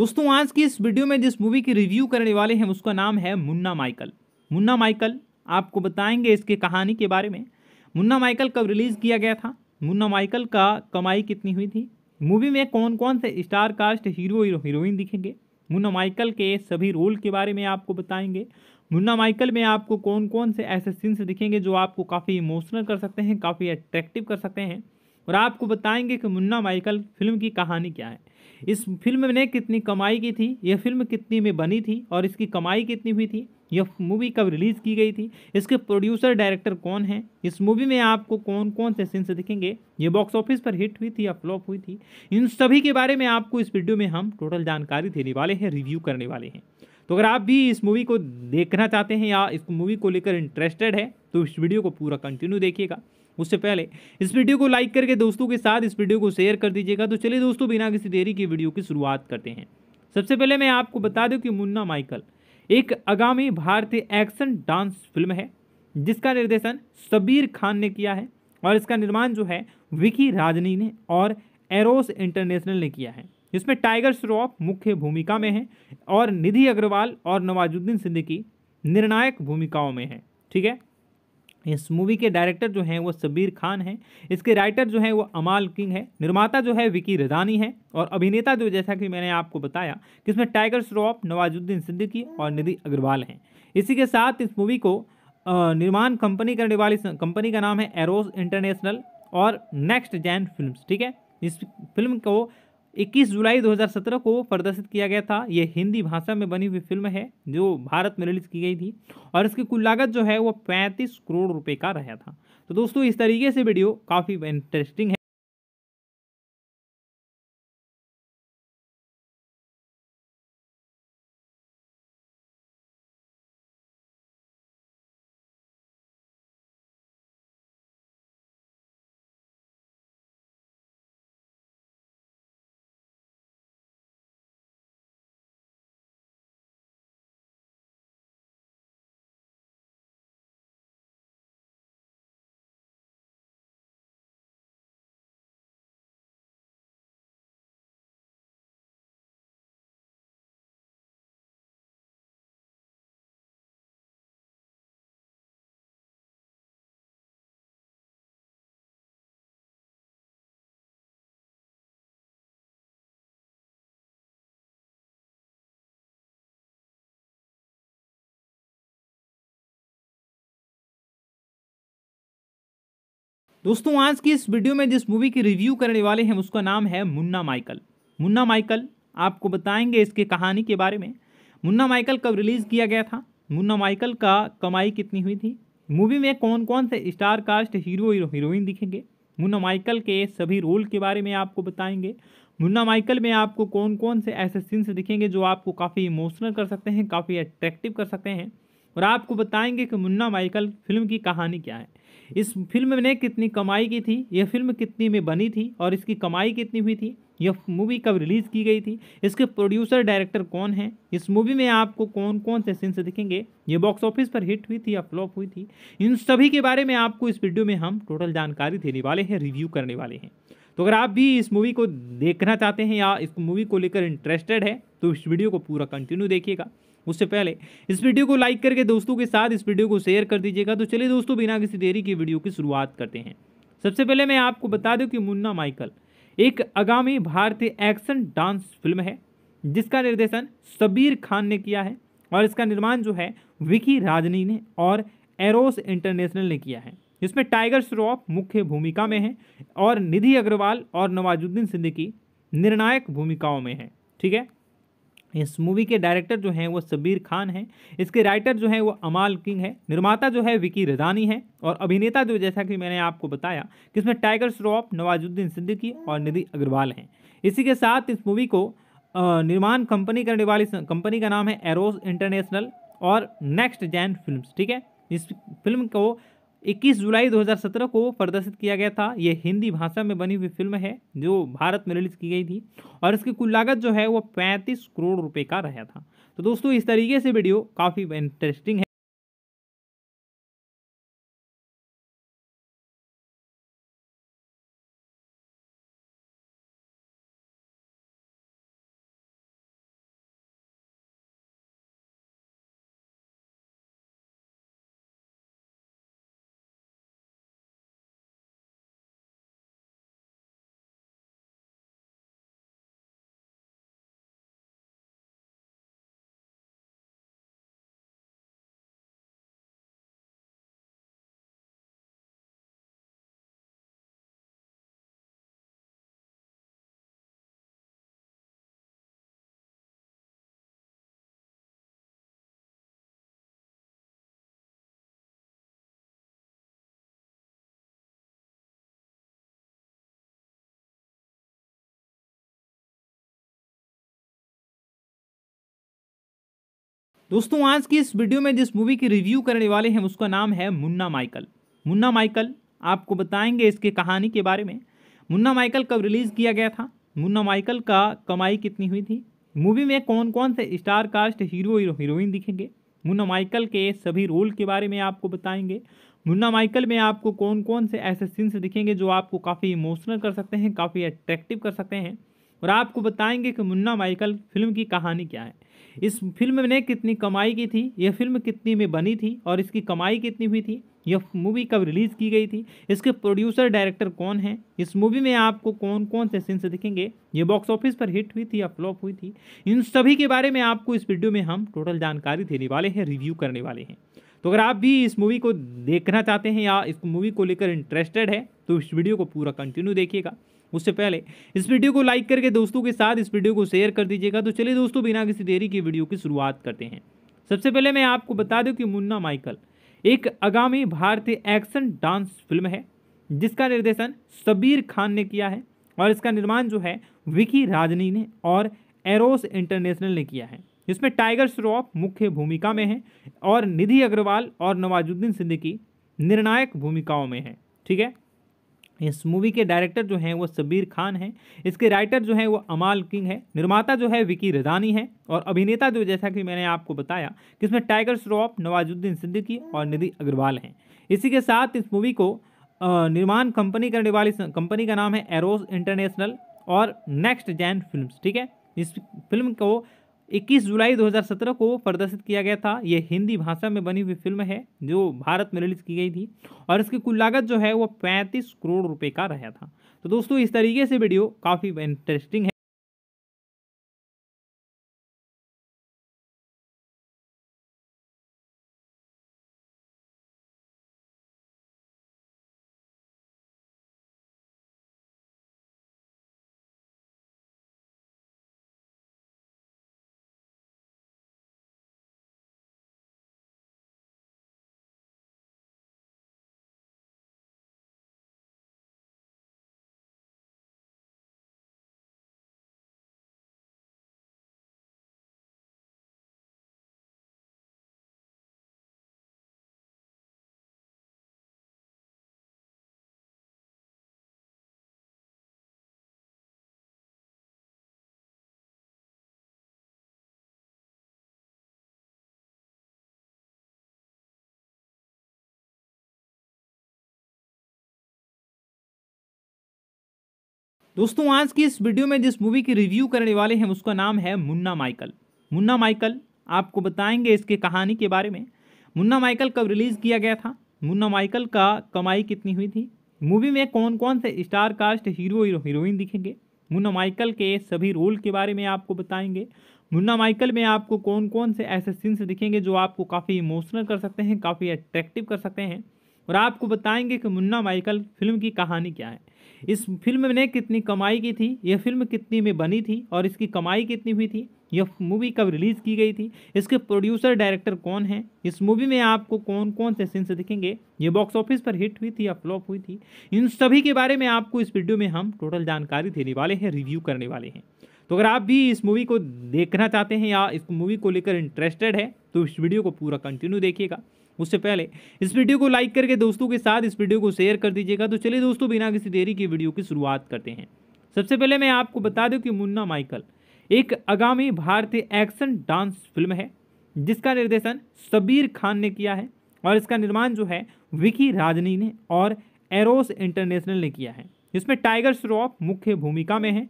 दोस्तों आज की इस वीडियो में जिस मूवी की रिव्यू करने वाले हैं उसका नाम है मुन्ना माइकल मुन्ना माइकल आपको बताएंगे इसके कहानी के बारे में मुन्ना माइकल कब रिलीज़ किया गया था मुन्ना माइकल का कमाई कितनी हुई थी मूवी में कौन कौन से स्टार कास्ट हीरो हीरोइन दिखेंगे मुन्ना माइकल के सभी रोल के बारे में आपको बताएंगे मुन्ना माइकल में आपको कौन कौन से ऐसे सीन्स दिखेंगे जो आपको काफ़ी इमोशनल कर सकते हैं काफ़ी अट्रैक्टिव कर सकते हैं और आपको बताएंगे कि मुन्ना माइकल फिल्म की कहानी क्या है इस फिल्म ने कितनी कमाई की थी यह फिल्म कितनी में बनी थी और इसकी कमाई कितनी हुई थी यह मूवी कब रिलीज़ की गई थी इसके प्रोड्यूसर डायरेक्टर कौन हैं इस मूवी में आपको कौन कौन से सीन्स दिखेंगे ये बॉक्स ऑफिस पर हिट हुई थी या फ्लॉप हुई थी इन सभी के बारे में आपको इस वीडियो में हम टोटल जानकारी देने वाले हैं रिव्यू करने वाले हैं तो अगर आप भी इस मूवी को देखना चाहते हैं या इस मूवी को लेकर इंटरेस्टेड है तो इस वीडियो को पूरा कंटिन्यू देखिएगा उससे पहले इस वीडियो को लाइक करके दोस्तों के साथ इस वीडियो को शेयर कर दीजिएगा तो चलिए दोस्तों बिना किसी देरी की वीडियो की शुरुआत करते हैं सबसे पहले मैं आपको बता दूं कि मुन्ना माइकल एक आगामी भारतीय एक्शन डांस फिल्म है जिसका निर्देशन शबीर खान ने किया है और इसका निर्माण जो है विकी राजनी ने और एरोस इंटरनेशनल ने किया है इसमें टाइगर श्रॉफ मुख्य भूमिका में है और निधि अग्रवाल और नवाजुद्दीन सिद्दीकी निर्णायक भूमिकाओं में है ठीक है इस मूवी के डायरेक्टर जो हैं वो सबीर खान हैं इसके राइटर जो हैं वो अमाल किंग है निर्माता जो है विकी रजानी है और अभिनेता जो जैसा कि मैंने आपको बताया कि इसमें टाइगर श्रॉफ नवाजुद्दीन सिद्दीकी और निधि अग्रवाल हैं इसी के साथ इस मूवी को निर्माण कंपनी करने वाली कंपनी का नाम है एरोज इंटरनेशनल और नेक्स्ट जैन फिल्म ठीक है इस फिल्म को 21 जुलाई 2017 को प्रदर्शित किया गया था यह हिंदी भाषा में बनी हुई फिल्म है जो भारत में रिलीज की गई थी और इसकी कुल लागत जो है वह 35 करोड़ रुपए का रहा था तो दोस्तों इस तरीके से वीडियो काफ़ी इंटरेस्टिंग है दोस्तों आज की इस वीडियो में जिस मूवी की रिव्यू करने वाले हैं उसका नाम है मुन्ना माइकल मुन्ना माइकल आपको बताएंगे इसके कहानी के बारे में मुन्ना माइकल कब रिलीज़ किया गया था मुन्ना माइकल का कमाई कितनी हुई थी मूवी में कौन कौन से स्टार कास्ट हीरो हीरोइन दिखेंगे मुन्ना माइकल के सभी रोल के बारे में आपको बताएंगे मुन्ना माइकल में आपको कौन कौन से ऐसे सीन्स दिखेंगे जो आपको काफ़ी इमोशनल कर सकते हैं काफ़ी अट्रैक्टिव कर सकते हैं और आपको बताएंगे कि मुन्ना माइकल फिल्म की कहानी क्या है इस फिल्म ने कितनी कमाई की थी यह फिल्म कितनी में बनी थी और इसकी कमाई कितनी हुई थी यह मूवी कब रिलीज़ की गई थी इसके प्रोड्यूसर डायरेक्टर कौन हैं इस मूवी में आपको कौन कौन से सीन्स दिखेंगे ये बॉक्स ऑफिस पर हिट हुई थी या फ्लॉप हुई थी इन सभी के बारे में आपको इस वीडियो में हम टोटल जानकारी देने वाले हैं रिव्यू करने वाले हैं तो अगर आप भी इस मूवी को देखना चाहते हैं या इस मूवी को लेकर इंटरेस्टेड है तो इस वीडियो को पूरा कंटिन्यू देखिएगा उससे पहले इस वीडियो को लाइक करके दोस्तों के साथ इस वीडियो को शेयर कर दीजिएगा तो चलिए दोस्तों बिना किसी देरी की वीडियो की शुरुआत करते हैं सबसे पहले मैं आपको बता दूं कि मुन्ना माइकल एक आगामी भारतीय एक्शन डांस फिल्म है जिसका निर्देशन शबीर खान ने किया है और इसका निर्माण जो है विकी राजनी ने और एरोस इंटरनेशनल ने किया है इसमें टाइगर श्रॉफ मुख्य भूमिका में है और निधि अग्रवाल और नवाजुद्दीन सिद्दीकी निर्णायक भूमिकाओं में है ठीक है इस मूवी के डायरेक्टर जो हैं वो सबीर खान हैं इसके राइटर जो हैं वो अमाल किंग है निर्माता जो है विकी रजानी है और अभिनेता जो जैसा कि मैंने आपको बताया कि इसमें टाइगर श्रॉफ नवाजुद्दीन सिद्दीकी और निधि अग्रवाल हैं इसी के साथ इस मूवी को निर्माण कंपनी करने वाली कंपनी का नाम है एरोज इंटरनेशनल और नेक्स्ट जैन फिल्म ठीक है इस फिल्म को 21 जुलाई 2017 को प्रदर्शित किया गया था यह हिंदी भाषा में बनी हुई फिल्म है जो भारत में रिलीज की गई थी और इसकी कुल लागत जो है वो 35 करोड़ रुपए का रहा था तो दोस्तों इस तरीके से वीडियो काफ़ी इंटरेस्टिंग है दोस्तों आज की इस वीडियो में जिस मूवी की रिव्यू करने वाले हैं उसका नाम है मुन्ना माइकल मुन्ना माइकल आपको बताएंगे इसके कहानी के बारे में मुन्ना माइकल कब रिलीज़ किया गया था मुन्ना माइकल का कमाई कितनी हुई थी मूवी में कौन कौन से स्टार कास्ट हीरो हीरोइन दिखेंगे मुन्ना माइकल के सभी रोल के बारे में आपको बताएंगे मुन्ना माइकल में आपको कौन कौन से ऐसे सीन्स दिखेंगे जो आपको काफ़ी इमोशनल कर सकते हैं काफ़ी अट्रैक्टिव कर सकते हैं और आपको बताएंगे कि मुन्ना माइकल फिल्म की कहानी क्या है इस फिल्म ने कितनी कमाई की थी यह फिल्म कितनी में बनी थी और इसकी कमाई कितनी हुई थी यह मूवी कब रिलीज़ की गई थी इसके प्रोड्यूसर डायरेक्टर कौन हैं इस मूवी में आपको कौन कौन से सीन्स दिखेंगे ये बॉक्स ऑफिस पर हिट हुई थी या फ्लॉप हुई थी इन सभी के बारे में आपको इस वीडियो में हम टोटल जानकारी देने वाले हैं रिव्यू करने वाले हैं तो अगर आप भी इस मूवी को देखना चाहते हैं या इस मूवी को लेकर इंटरेस्टेड है तो इस वीडियो को पूरा कंटिन्यू देखिएगा उससे पहले इस वीडियो को लाइक करके दोस्तों के साथ इस वीडियो को शेयर कर दीजिएगा तो चलिए दोस्तों बिना किसी देरी की वीडियो की शुरुआत करते हैं सबसे पहले मैं आपको बता दूं कि मुन्ना माइकल एक आगामी भारतीय एक्शन डांस फिल्म है जिसका निर्देशन शबीर खान ने किया है और इसका निर्माण जो है विकी राजनी ने और एरोस इंटरनेशनल ने किया है इसमें टाइगर श्रॉफ मुख्य भूमिका में है और निधि अग्रवाल और नवाजुद्दीन सिद्दीकी निर्णायक भूमिकाओं में है ठीक है इस मूवी के डायरेक्टर जो हैं वो सबीर खान हैं इसके राइटर जो हैं वो अमाल किंग है निर्माता जो है विकी रजानी है और अभिनेता जो जैसा कि मैंने आपको बताया कि इसमें टाइगर श्रॉफ नवाजुद्दीन सिद्दीकी और निधि अग्रवाल हैं इसी के साथ इस मूवी को निर्माण कंपनी करने वाली कंपनी का नाम है एरोस इंटरनेशनल और नेक्स्ट जैन फिल्म ठीक है इस फिल्म को 21 जुलाई 2017 को प्रदर्शित किया गया था यह हिंदी भाषा में बनी हुई फिल्म है जो भारत में रिलीज की गई थी और इसकी कुल लागत जो है वो पैंतीस करोड़ रुपए का रहा था तो दोस्तों इस तरीके से वीडियो काफ़ी इंटरेस्टिंग है दोस्तों आज की इस वीडियो में जिस मूवी की रिव्यू करने वाले हैं उसका नाम है मुन्ना माइकल मुन्ना माइकल आपको बताएंगे इसके कहानी के बारे में मुन्ना माइकल कब रिलीज़ किया गया था मुन्ना माइकल का कमाई कितनी हुई थी मूवी में कौन कौन से स्टार कास्ट हीरो हीरोइन दिखेंगे मुन्ना माइकल के सभी रोल के बारे में आपको बताएंगे मुन्ना माइकल में आपको कौन कौन से ऐसे सीन्स दिखेंगे जो आपको काफ़ी इमोशनल कर सकते हैं काफ़ी अट्रैक्टिव कर सकते हैं और आपको बताएंगे कि मुन्ना माइकल फिल्म की कहानी क्या है इस फिल्म ने कितनी कमाई की थी यह फिल्म कितनी में बनी थी और इसकी कमाई कितनी हुई थी यह मूवी कब रिलीज़ की गई थी इसके प्रोड्यूसर डायरेक्टर कौन हैं इस मूवी में आपको कौन कौन से सीन्स दिखेंगे ये बॉक्स ऑफिस पर हिट हुई थी या फ्लॉप हुई थी इन सभी के बारे में आपको इस वीडियो में हम टोटल जानकारी देने वाले हैं रिव्यू करने वाले हैं तो अगर आप भी इस मूवी को देखना चाहते हैं या इस मूवी को लेकर इंटरेस्टेड है तो इस वीडियो को पूरा कंटिन्यू देखिएगा उससे पहले इस वीडियो को लाइक करके दोस्तों के साथ इस वीडियो को शेयर कर दीजिएगा तो चलिए दोस्तों बिना किसी देरी की वीडियो की शुरुआत करते हैं सबसे पहले मैं आपको बता दूं कि मुन्ना माइकल एक आगामी भारतीय एक्शन डांस फिल्म है जिसका निर्देशन शबीर खान ने किया है और इसका निर्माण जो है विकी राजनी ने और एरोस इंटरनेशनल ने किया है इसमें टाइगर श्रॉफ मुख्य भूमिका में है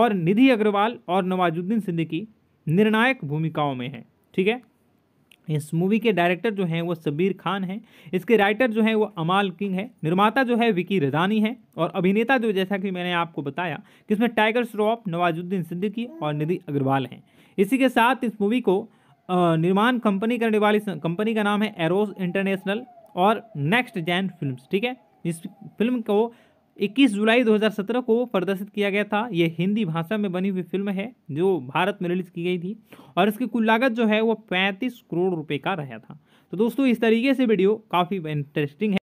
और निधि अग्रवाल और नवाजुद्दीन सिद्दीकी निर्णायक भूमिकाओं में है ठीक है इस मूवी के डायरेक्टर जो हैं वो सबीर खान हैं इसके राइटर जो हैं वो अमाल किंग है निर्माता जो है विकी रजानी है और अभिनेता जो जैसा कि मैंने आपको बताया कि इसमें टाइगर श्रॉफ नवाजुद्दीन सिद्दीकी और निधि अग्रवाल हैं इसी के साथ इस मूवी को निर्माण कंपनी करने वाली कंपनी का नाम है एरोस इंटरनेशनल और नेक्स्ट जैन फिल्म ठीक है इस फिल्म को 21 जुलाई 2017 को प्रदर्शित किया गया था यह हिंदी भाषा में बनी हुई फिल्म है जो भारत में रिलीज की गई थी और इसकी कुल लागत जो है वो पैंतीस करोड़ रुपए का रहा था तो दोस्तों इस तरीके से वीडियो काफ़ी इंटरेस्टिंग है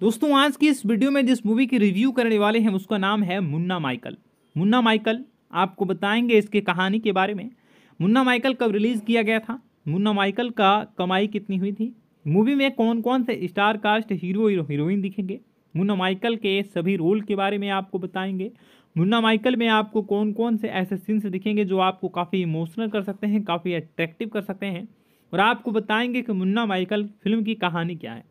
दोस्तों आज की इस वीडियो में जिस मूवी की रिव्यू करने वाले हैं उसका नाम है मुन्ना माइकल मुन्ना माइकल आपको बताएंगे इसके कहानी के बारे में मुन्ना माइकल कब रिलीज़ किया गया था मुन्ना माइकल का कमाई कितनी हुई थी मूवी में कौन कौन से स्टार कास्ट हीरो हीरोइन दिखेंगे मुन्ना माइकल के सभी रोल के बारे में आपको बताएंगे मुन्ना माइकल में आपको कौन कौन से ऐसे सीन्स दिखेंगे जो आपको काफ़ी इमोशनल कर सकते हैं काफ़ी अट्रैक्टिव कर सकते हैं और आपको बताएंगे कि मुन्ना माइकल फिल्म की कहानी क्या है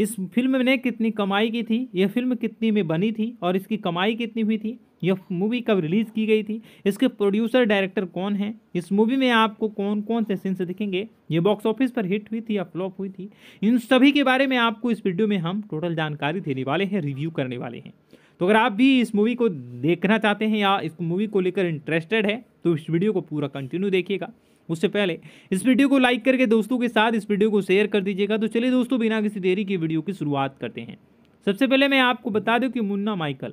इस फिल्म ने कितनी कमाई की थी यह फिल्म कितनी में बनी थी और इसकी कमाई कितनी हुई थी यह मूवी कब रिलीज़ की गई थी इसके प्रोड्यूसर डायरेक्टर कौन हैं इस मूवी में आपको कौन कौन से सीन्स दिखेंगे ये बॉक्स ऑफिस पर हिट हुई थी या फ्लॉप हुई थी इन सभी के बारे में आपको इस वीडियो में हम टोटल जानकारी देने वाले हैं रिव्यू करने वाले हैं तो अगर आप भी इस मूवी को देखना चाहते हैं या इस मूवी को लेकर इंटरेस्टेड है तो इस वीडियो को पूरा कंटिन्यू देखिएगा उससे पहले इस वीडियो को लाइक करके दोस्तों के साथ इस वीडियो को शेयर कर दीजिएगा तो चलिए दोस्तों बिना किसी देरी की वीडियो की शुरुआत करते हैं सबसे पहले मैं आपको बता दूं कि मुन्ना माइकल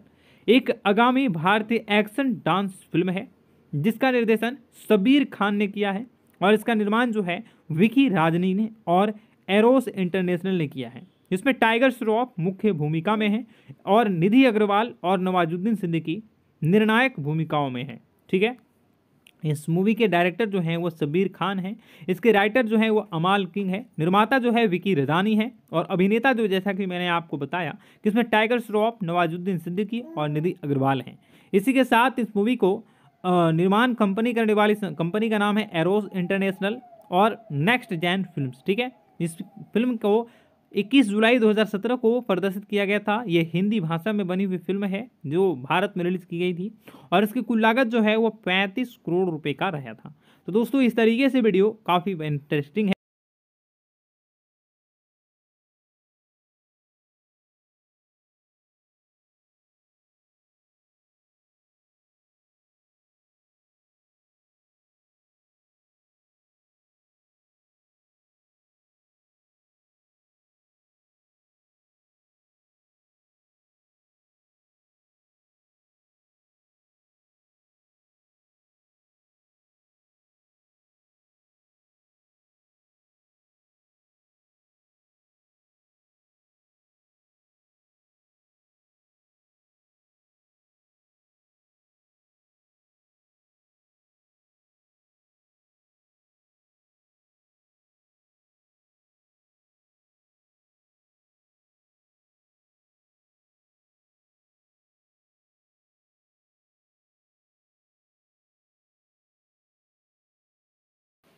एक आगामी भारतीय एक्शन डांस फिल्म है जिसका निर्देशन शबीर खान ने किया है और इसका निर्माण जो है विकी राजनी ने और एरोस इंटरनेशनल ने किया है इसमें टाइगर श्रॉफ मुख्य भूमिका में है और निधि अग्रवाल और नवाजुद्दीन सिद्दीकी निर्णायक भूमिकाओं में है ठीक है इस मूवी के डायरेक्टर जो हैं वो सबीर खान हैं इसके राइटर जो हैं वो अमाल किंग है निर्माता जो है विकी रदानी है और अभिनेता जो जैसा कि मैंने आपको बताया कि इसमें टाइगर श्रॉफ नवाजुद्दीन सिद्दीकी और निधि अग्रवाल हैं इसी के साथ इस मूवी को निर्माण कंपनी करने वाली कंपनी का नाम है एरोज इंटरनेशनल और नेक्स्ट जैन फिल्म ठीक है इस फिल्म को 21 जुलाई 2017 को प्रदर्शित किया गया था यह हिंदी भाषा में बनी हुई फिल्म है जो भारत में रिलीज की गई थी और इसकी कुल लागत जो है वो पैंतीस करोड़ रुपए का रहा था तो दोस्तों इस तरीके से वीडियो काफ़ी इंटरेस्टिंग है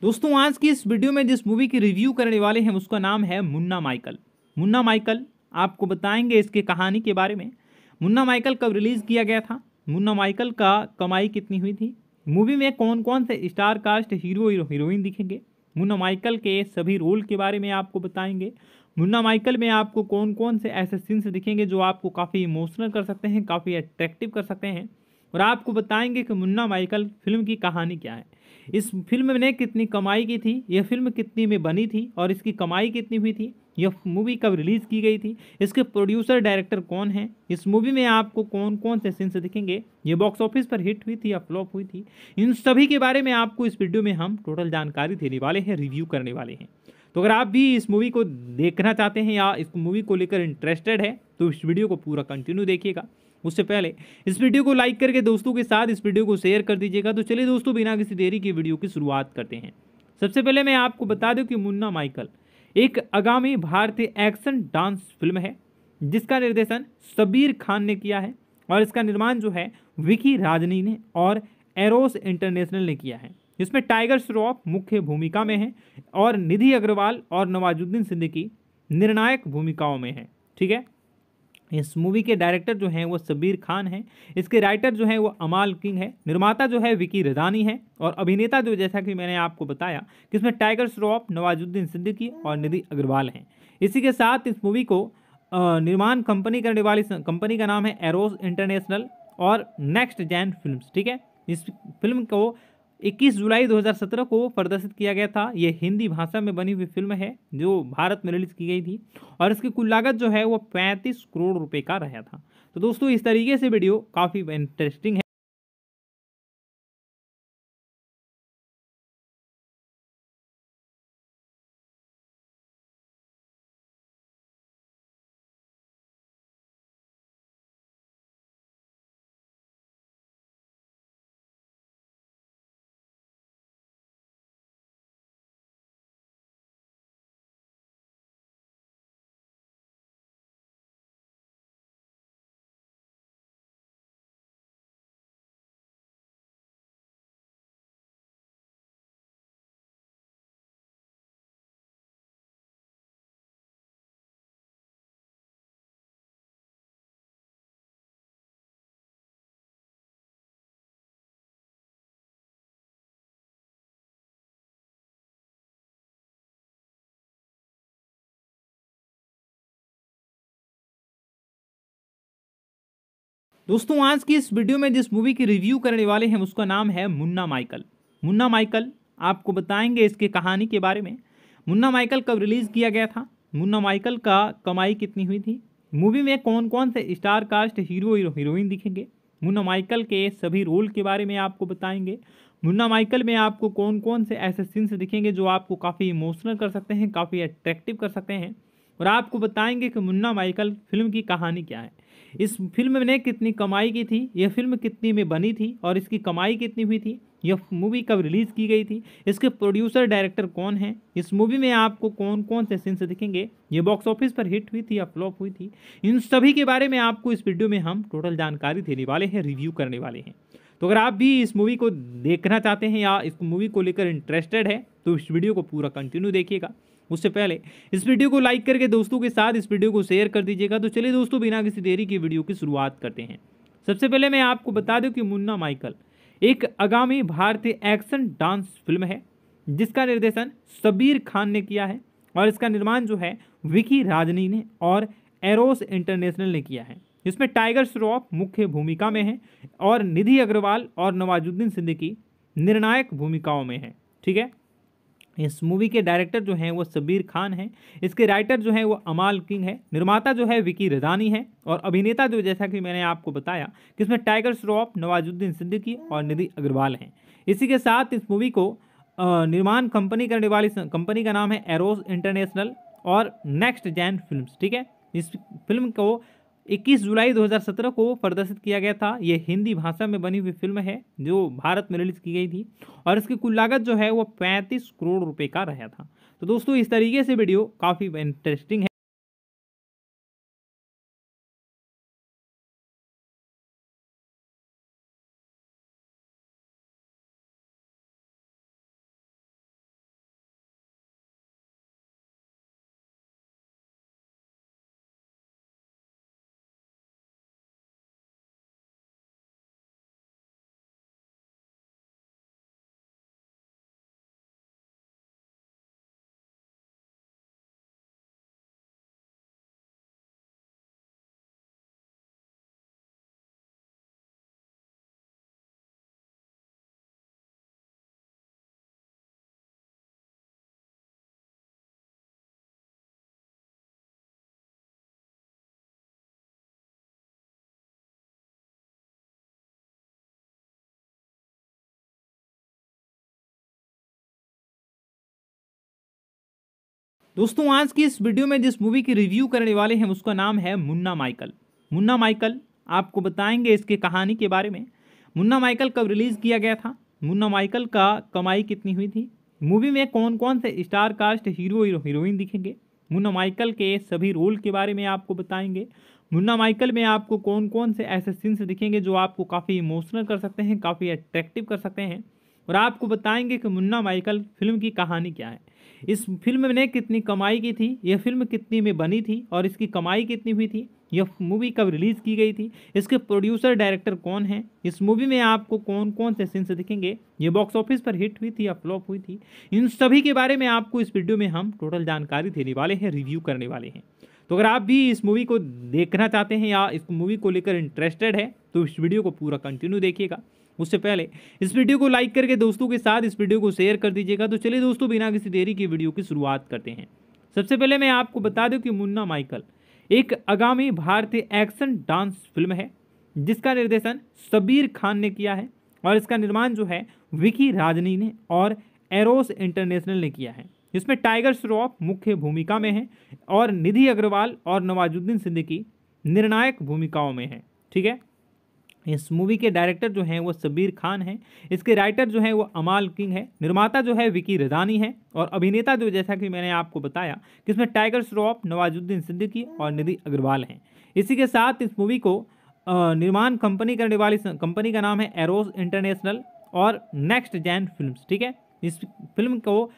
दोस्तों आज की इस वीडियो में जिस मूवी की रिव्यू करने वाले हैं उसका नाम है मुन्ना माइकल मुन्ना माइकल आपको बताएंगे इसके कहानी के बारे में मुन्ना माइकल कब रिलीज़ किया गया था मुन्ना माइकल का कमाई कितनी हुई थी मूवी में कौन कौन से स्टार कास्ट हीरो हीरोइन दिखेंगे मुन्ना माइकल के सभी रोल के बारे में आपको बताएंगे मुन्ना माइकल में आपको कौन कौन से ऐसे सीन्स दिखेंगे जो आपको काफ़ी इमोशनल कर सकते हैं काफ़ी अट्रैक्टिव कर सकते हैं और आपको बताएंगे कि मुन्ना माइकल फिल्म की कहानी क्या है इस फिल्म ने कितनी कमाई की थी यह फिल्म कितनी में बनी थी और इसकी कमाई कितनी हुई थी यह मूवी कब रिलीज़ की गई थी इसके प्रोड्यूसर डायरेक्टर कौन हैं इस मूवी में आपको कौन कौन से सीन्स दिखेंगे ये बॉक्स ऑफिस पर हिट हुई थी या फ्लॉप हुई थी इन सभी के बारे में आपको इस वीडियो में हम टोटल जानकारी देने वाले हैं रिव्यू करने वाले हैं तो अगर आप भी इस मूवी को देखना चाहते हैं या इस मूवी को लेकर इंटरेस्टेड है तो इस वीडियो को पूरा कंटिन्यू देखिएगा उससे पहले इस वीडियो को लाइक करके दोस्तों के साथ इस वीडियो को शेयर कर दीजिएगा तो चलिए दोस्तों बिना किसी देरी की वीडियो की शुरुआत करते हैं सबसे पहले मैं आपको बता दूं कि मुन्ना माइकल एक आगामी भारतीय एक्शन डांस फिल्म है जिसका निर्देशन शबीर खान ने किया है और इसका निर्माण जो है विकी राजनी ने और एरोस इंटरनेशनल ने किया है इसमें टाइगर श्रॉफ मुख्य भूमिका में है और निधि अग्रवाल और नवाजुद्दीन सिद्दीकी निर्णायक भूमिकाओं में है ठीक है इस मूवी के डायरेक्टर जो हैं वो सबीर खान हैं इसके राइटर जो हैं वो अमाल किंग है निर्माता जो है विकी रजानी है और अभिनेता जो जैसा कि मैंने आपको बताया कि इसमें टाइगर श्रॉफ नवाजुद्दीन सिद्दीकी और निधि अग्रवाल हैं इसी के साथ इस मूवी को निर्माण कंपनी करने वाली कंपनी का नाम है एरोस इंटरनेशनल और नेक्स्ट जैन फिल्म ठीक है इस फिल्म को 21 जुलाई 2017 को प्रदर्शित किया गया था यह हिंदी भाषा में बनी हुई फिल्म है जो भारत में रिलीज की गई थी और इसकी कुल लागत जो है वो पैंतीस करोड़ रुपए का रहा था तो दोस्तों इस तरीके से वीडियो काफ़ी इंटरेस्टिंग है दोस्तों आज की इस वीडियो में जिस मूवी की रिव्यू करने वाले हैं उसका नाम है मुन्ना माइकल मुन्ना माइकल आपको बताएंगे इसके कहानी के बारे में मुन्ना माइकल कब रिलीज़ किया गया था मुन्ना माइकल का कमाई कितनी हुई थी मूवी में कौन कौन से स्टार कास्ट हीरो हीरोइन दिखेंगे मुन्ना माइकल के सभी रोल के बारे में आपको बताएंगे मुन्ना माइकल में आपको कौन कौन से ऐसे सीन्स दिखेंगे जो आपको काफ़ी इमोशनल कर सकते हैं काफ़ी अट्रैक्टिव कर सकते हैं और आपको बताएंगे कि मुन्ना माइकल फिल्म की कहानी क्या है इस फिल्म ने कितनी कमाई की थी यह फिल्म कितनी में बनी थी और इसकी कमाई कितनी हुई थी यह मूवी कब रिलीज़ की गई थी इसके प्रोड्यूसर डायरेक्टर कौन हैं इस मूवी में आपको कौन कौन से सीन्स दिखेंगे ये बॉक्स ऑफिस पर हिट हुई थी या फ्लॉप हुई थी इन सभी के बारे में आपको इस वीडियो में हम टोटल जानकारी देने वाले हैं रिव्यू करने वाले हैं तो अगर आप भी इस मूवी को देखना चाहते हैं या इस मूवी को लेकर इंटरेस्टेड है तो इस वीडियो को पूरा कंटिन्यू देखिएगा उससे पहले इस वीडियो को लाइक करके दोस्तों के साथ इस वीडियो को शेयर कर दीजिएगा तो चलिए दोस्तों बिना किसी देरी की वीडियो की शुरुआत करते हैं सबसे पहले मैं आपको बता दूं कि मुन्ना माइकल एक आगामी भारतीय एक्शन डांस फिल्म है जिसका निर्देशन शबीर खान ने किया है और इसका निर्माण जो है विकी राजनी ने और एरोस इंटरनेशनल ने किया है इसमें टाइगर श्रॉफ मुख्य भूमिका में है और निधि अग्रवाल और नवाजुद्दीन सिद्दीकी निर्णायक भूमिकाओं में है ठीक है इस मूवी के डायरेक्टर जो हैं वो सबीर खान हैं इसके राइटर जो हैं वो अमाल किंग है निर्माता जो है विकी रदानी है और अभिनेता जो जैसा कि मैंने आपको बताया कि इसमें टाइगर श्रॉफ नवाजुद्दीन सिद्दीकी और निधि अग्रवाल हैं इसी के साथ इस मूवी को निर्माण कंपनी करने वाली कंपनी का नाम है एरोज इंटरनेशनल और नेक्स्ट जैन फिल्म ठीक है इस फिल्म को 21 जुलाई 2017 को प्रदर्शित किया गया था यह हिंदी भाषा में बनी हुई फिल्म है जो भारत में रिलीज की गई थी और इसकी कुल लागत जो है वो 35 करोड़ रुपए का रहा था तो दोस्तों इस तरीके से वीडियो काफ़ी इंटरेस्टिंग है दोस्तों आज की इस वीडियो में जिस मूवी की रिव्यू करने वाले हैं उसका नाम है मुन्ना माइकल मुन्ना माइकल आपको बताएंगे इसके कहानी के बारे में मुन्ना माइकल कब रिलीज़ किया गया था मुन्ना माइकल का कमाई कितनी हुई थी मूवी में कौन कौन से स्टार कास्ट हीरो हीरोइन दिखेंगे मुन्ना माइकल के सभी रोल के बारे में आपको बताएंगे मुन्ना माइकल में आपको कौन कौन से ऐसे सीन्स दिखेंगे जो आपको काफ़ी इमोशनल कर सकते हैं काफ़ी अट्रैक्टिव कर सकते हैं और आपको बताएंगे कि मुन्ना माइकल फिल्म की कहानी क्या है इस फिल्म ने कितनी कमाई की थी यह फिल्म कितनी में बनी थी और इसकी कमाई कितनी हुई थी यह मूवी कब रिलीज़ की गई थी इसके प्रोड्यूसर डायरेक्टर कौन हैं इस मूवी में आपको कौन कौन से सीन्स दिखेंगे ये बॉक्स ऑफिस पर हिट हुई थी या फ्लॉप हुई थी इन सभी के बारे में आपको इस वीडियो में हम टोटल जानकारी देने वाले हैं रिव्यू करने वाले हैं तो अगर आप भी इस मूवी को देखना चाहते हैं या इस मूवी को लेकर इंटरेस्टेड है तो इस वीडियो को पूरा कंटिन्यू देखिएगा उससे पहले इस वीडियो को लाइक करके दोस्तों के साथ इस वीडियो को शेयर कर दीजिएगा तो चलिए दोस्तों बिना किसी देरी की वीडियो की शुरुआत करते हैं सबसे पहले मैं आपको बता दूं कि मुन्ना माइकल एक आगामी भारतीय एक्शन डांस फिल्म है जिसका निर्देशन शबीर खान ने किया है और इसका निर्माण जो है विकी राजनी ने और एरोस इंटरनेशनल ने किया है इसमें टाइगर श्रॉफ मुख्य भूमिका में है और निधि अग्रवाल और नवाजुद्दीन सिद्दीकी निर्णायक भूमिकाओं में है ठीक है इस मूवी के डायरेक्टर जो हैं वो सबीर खान हैं इसके राइटर जो हैं वो अमाल किंग है निर्माता जो है विकी रदानी है और अभिनेता जो जैसा कि मैंने आपको बताया कि इसमें टाइगर श्रॉफ नवाजुद्दीन सिद्दीकी और निधि अग्रवाल हैं इसी के साथ इस मूवी को निर्माण कंपनी करने वाली कंपनी का नाम है एरोज इंटरनेशनल और नेक्स्ट जैन फिल्म ठीक है इस फिल्म को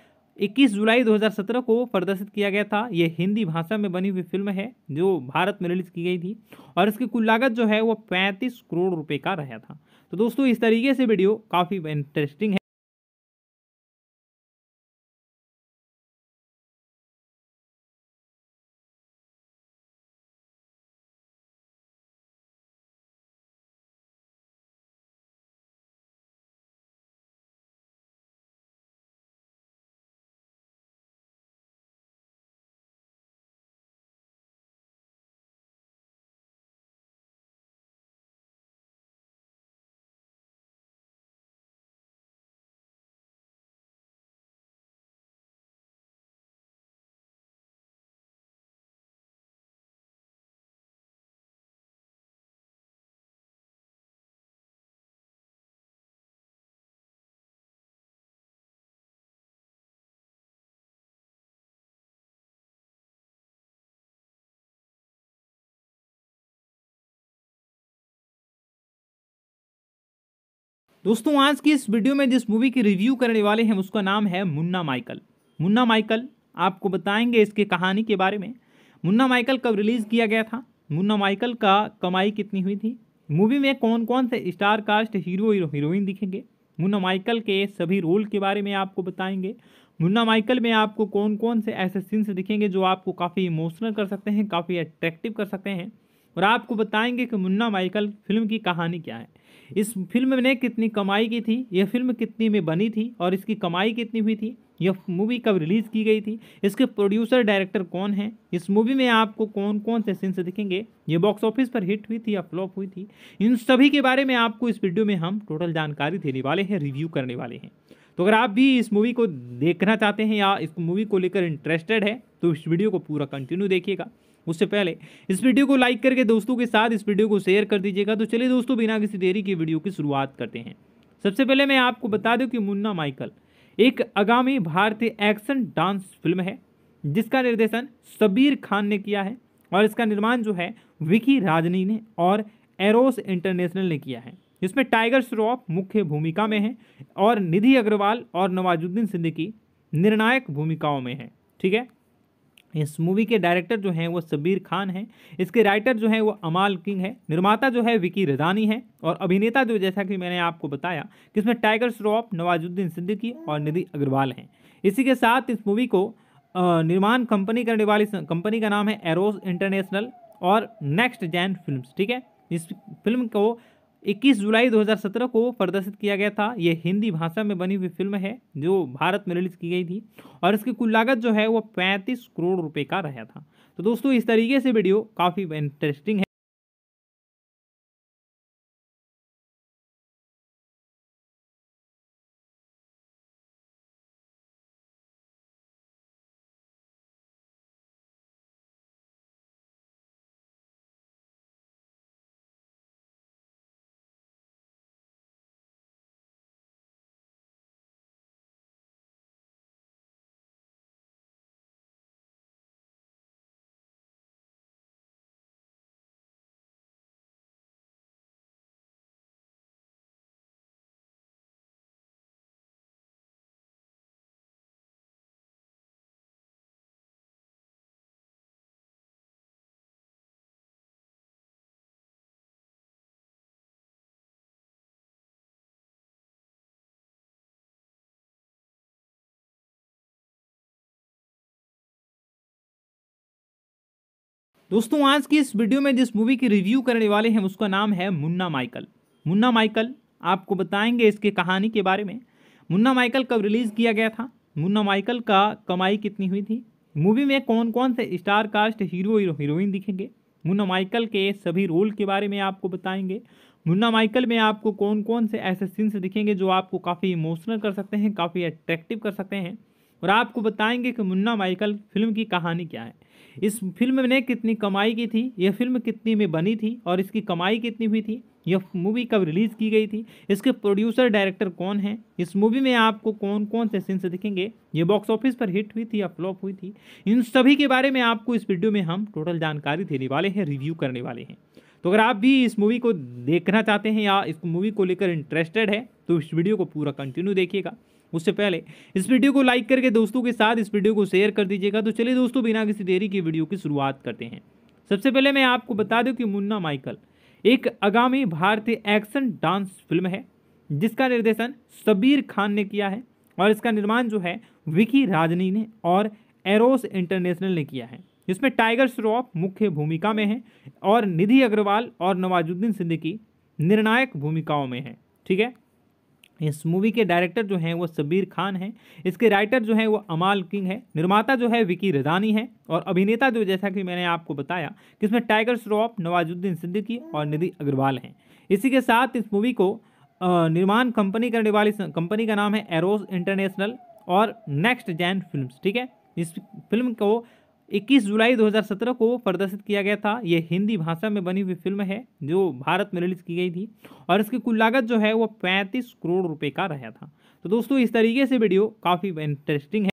21 जुलाई 2017 को प्रदर्शित किया गया था यह हिंदी भाषा में बनी हुई फिल्म है जो भारत में रिलीज की गई थी और इसकी कुल लागत जो है वो 35 करोड़ रुपए का रहा था तो दोस्तों इस तरीके से वीडियो काफ़ी इंटरेस्टिंग है दोस्तों आज की इस वीडियो में जिस मूवी की रिव्यू करने वाले हैं उसका नाम है मुन्ना माइकल मुन्ना माइकल आपको बताएंगे इसके कहानी के बारे में मुन्ना माइकल कब रिलीज़ किया गया था मुन्ना माइकल का कमाई कितनी हुई थी मूवी में कौन कौन से स्टार कास्ट हीरो हीरोइन दिखेंगे मुन्ना माइकल के सभी रोल के बारे में आपको बताएंगे मुन्ना माइकल में आपको कौन कौन से ऐसे सीन्स दिखेंगे जो आपको काफ़ी इमोशनल कर सकते हैं काफ़ी अट्रैक्टिव कर सकते हैं और आपको बताएंगे कि मुन्ना माइकल फिल्म की कहानी क्या है इस फिल्म ने कितनी कमाई की थी यह फिल्म कितनी में बनी थी और इसकी कमाई कितनी हुई थी यह मूवी कब रिलीज़ की गई थी इसके प्रोड्यूसर डायरेक्टर कौन हैं इस मूवी में आपको कौन कौन से सीन्स दिखेंगे ये बॉक्स ऑफिस पर हिट हुई थी या फ्लॉप हुई थी इन सभी के बारे में आपको इस वीडियो में हम टोटल जानकारी देने वाले हैं रिव्यू करने वाले हैं तो अगर आप भी इस मूवी को देखना चाहते हैं या इस मूवी को लेकर इंटरेस्टेड है तो इस वीडियो को पूरा कंटिन्यू देखिएगा उससे पहले इस वीडियो को लाइक करके दोस्तों के साथ इस वीडियो को शेयर कर दीजिएगा तो चलिए दोस्तों बिना किसी देरी की वीडियो की शुरुआत करते हैं सबसे पहले मैं आपको बता दूं कि मुन्ना माइकल एक आगामी भारतीय एक्शन डांस फिल्म है जिसका निर्देशन शबीर खान ने किया है और इसका निर्माण जो है विकी राजनी ने और एरोस इंटरनेशनल ने किया है इसमें टाइगर श्रॉफ मुख्य भूमिका में है और निधि अग्रवाल और नवाजुद्दीन सिद्दीकी निर्णायक भूमिकाओं में है ठीक है इस मूवी के डायरेक्टर जो हैं वो सबीर खान हैं इसके राइटर जो हैं वो अमाल किंग है निर्माता जो है विकी रजानी है और अभिनेता जो जैसा कि मैंने आपको बताया कि इसमें टाइगर श्रॉफ नवाजुद्दीन सिद्दीकी और निधि अग्रवाल हैं इसी के साथ इस मूवी को निर्माण कंपनी करने वाली कंपनी का नाम है एरोज इंटरनेशनल और नेक्स्ट जैन फिल्म ठीक है इस फिल्म को 21 जुलाई 2017 को प्रदर्शित किया गया था यह हिंदी भाषा में बनी हुई फिल्म है जो भारत में रिलीज की गई थी और इसकी कुल लागत जो है वो पैंतीस करोड़ रुपए का रहा था तो दोस्तों इस तरीके से वीडियो काफ़ी इंटरेस्टिंग है दोस्तों आज की इस वीडियो में जिस मूवी की रिव्यू करने वाले हैं उसका नाम है मुन्ना माइकल मुन्ना माइकल आपको बताएंगे इसके कहानी के बारे में मुन्ना माइकल कब रिलीज़ किया गया था मुन्ना माइकल का कमाई कितनी हुई थी मूवी में कौन कौन से स्टार कास्ट हीरो हीरोइन दिखेंगे मुन्ना माइकल के सभी रोल के बारे में आपको बताएंगे मुन्ना माइकल में आपको कौन कौन से ऐसे सीन्स दिखेंगे जो आपको काफ़ी इमोशनल कर सकते हैं काफ़ी अट्रैक्टिव कर सकते हैं और आपको बताएंगे कि मुन्ना माइकल फिल्म की कहानी क्या है इस फिल्म ने कितनी कमाई की थी यह फिल्म कितनी में बनी थी और इसकी कमाई कितनी हुई थी यह मूवी कब रिलीज़ की गई थी इसके प्रोड्यूसर डायरेक्टर कौन हैं इस मूवी में आपको कौन कौन से सीन्स दिखेंगे ये बॉक्स ऑफिस पर हिट हुई थी या फ्लॉप हुई थी इन सभी के बारे में आपको इस वीडियो में हम टोटल जानकारी देने वाले हैं रिव्यू करने वाले हैं तो अगर आप भी इस मूवी को देखना चाहते हैं या इस मूवी को लेकर इंटरेस्टेड है तो इस वीडियो को पूरा कंटिन्यू देखिएगा उससे पहले इस वीडियो को लाइक करके दोस्तों के साथ इस वीडियो को शेयर कर दीजिएगा तो चलिए दोस्तों बिना किसी देरी की वीडियो की शुरुआत करते हैं सबसे पहले मैं आपको बता दूं कि मुन्ना माइकल एक आगामी भारतीय एक्शन डांस फिल्म है जिसका निर्देशन शबीर खान ने किया है और इसका निर्माण जो है विकी राजनी ने और एरोस इंटरनेशनल ने किया है इसमें टाइगर श्रॉफ मुख्य भूमिका में है और निधि अग्रवाल और नवाजुद्दीन सिद्दीकी निर्णायक भूमिकाओं में है ठीक है इस मूवी के डायरेक्टर जो हैं वो सबीर खान हैं इसके राइटर जो हैं वो अमाल किंग है निर्माता जो है विकी रजानी है और अभिनेता जो जैसा कि मैंने आपको बताया कि इसमें टाइगर श्रॉफ नवाजुद्दीन सिद्दीकी और निधि अग्रवाल हैं इसी के साथ इस मूवी को निर्माण कंपनी करने वाली कंपनी का नाम है एरोज इंटरनेशनल और नेक्स्ट जैन फिल्म ठीक है इस फिल्म को 21 जुलाई 2017 को प्रदर्शित किया गया था यह हिंदी भाषा में बनी हुई फिल्म है जो भारत में रिलीज की गई थी और इसकी कुल लागत जो है वो 35 करोड़ रुपए का रहा था तो दोस्तों इस तरीके से वीडियो काफ़ी इंटरेस्टिंग है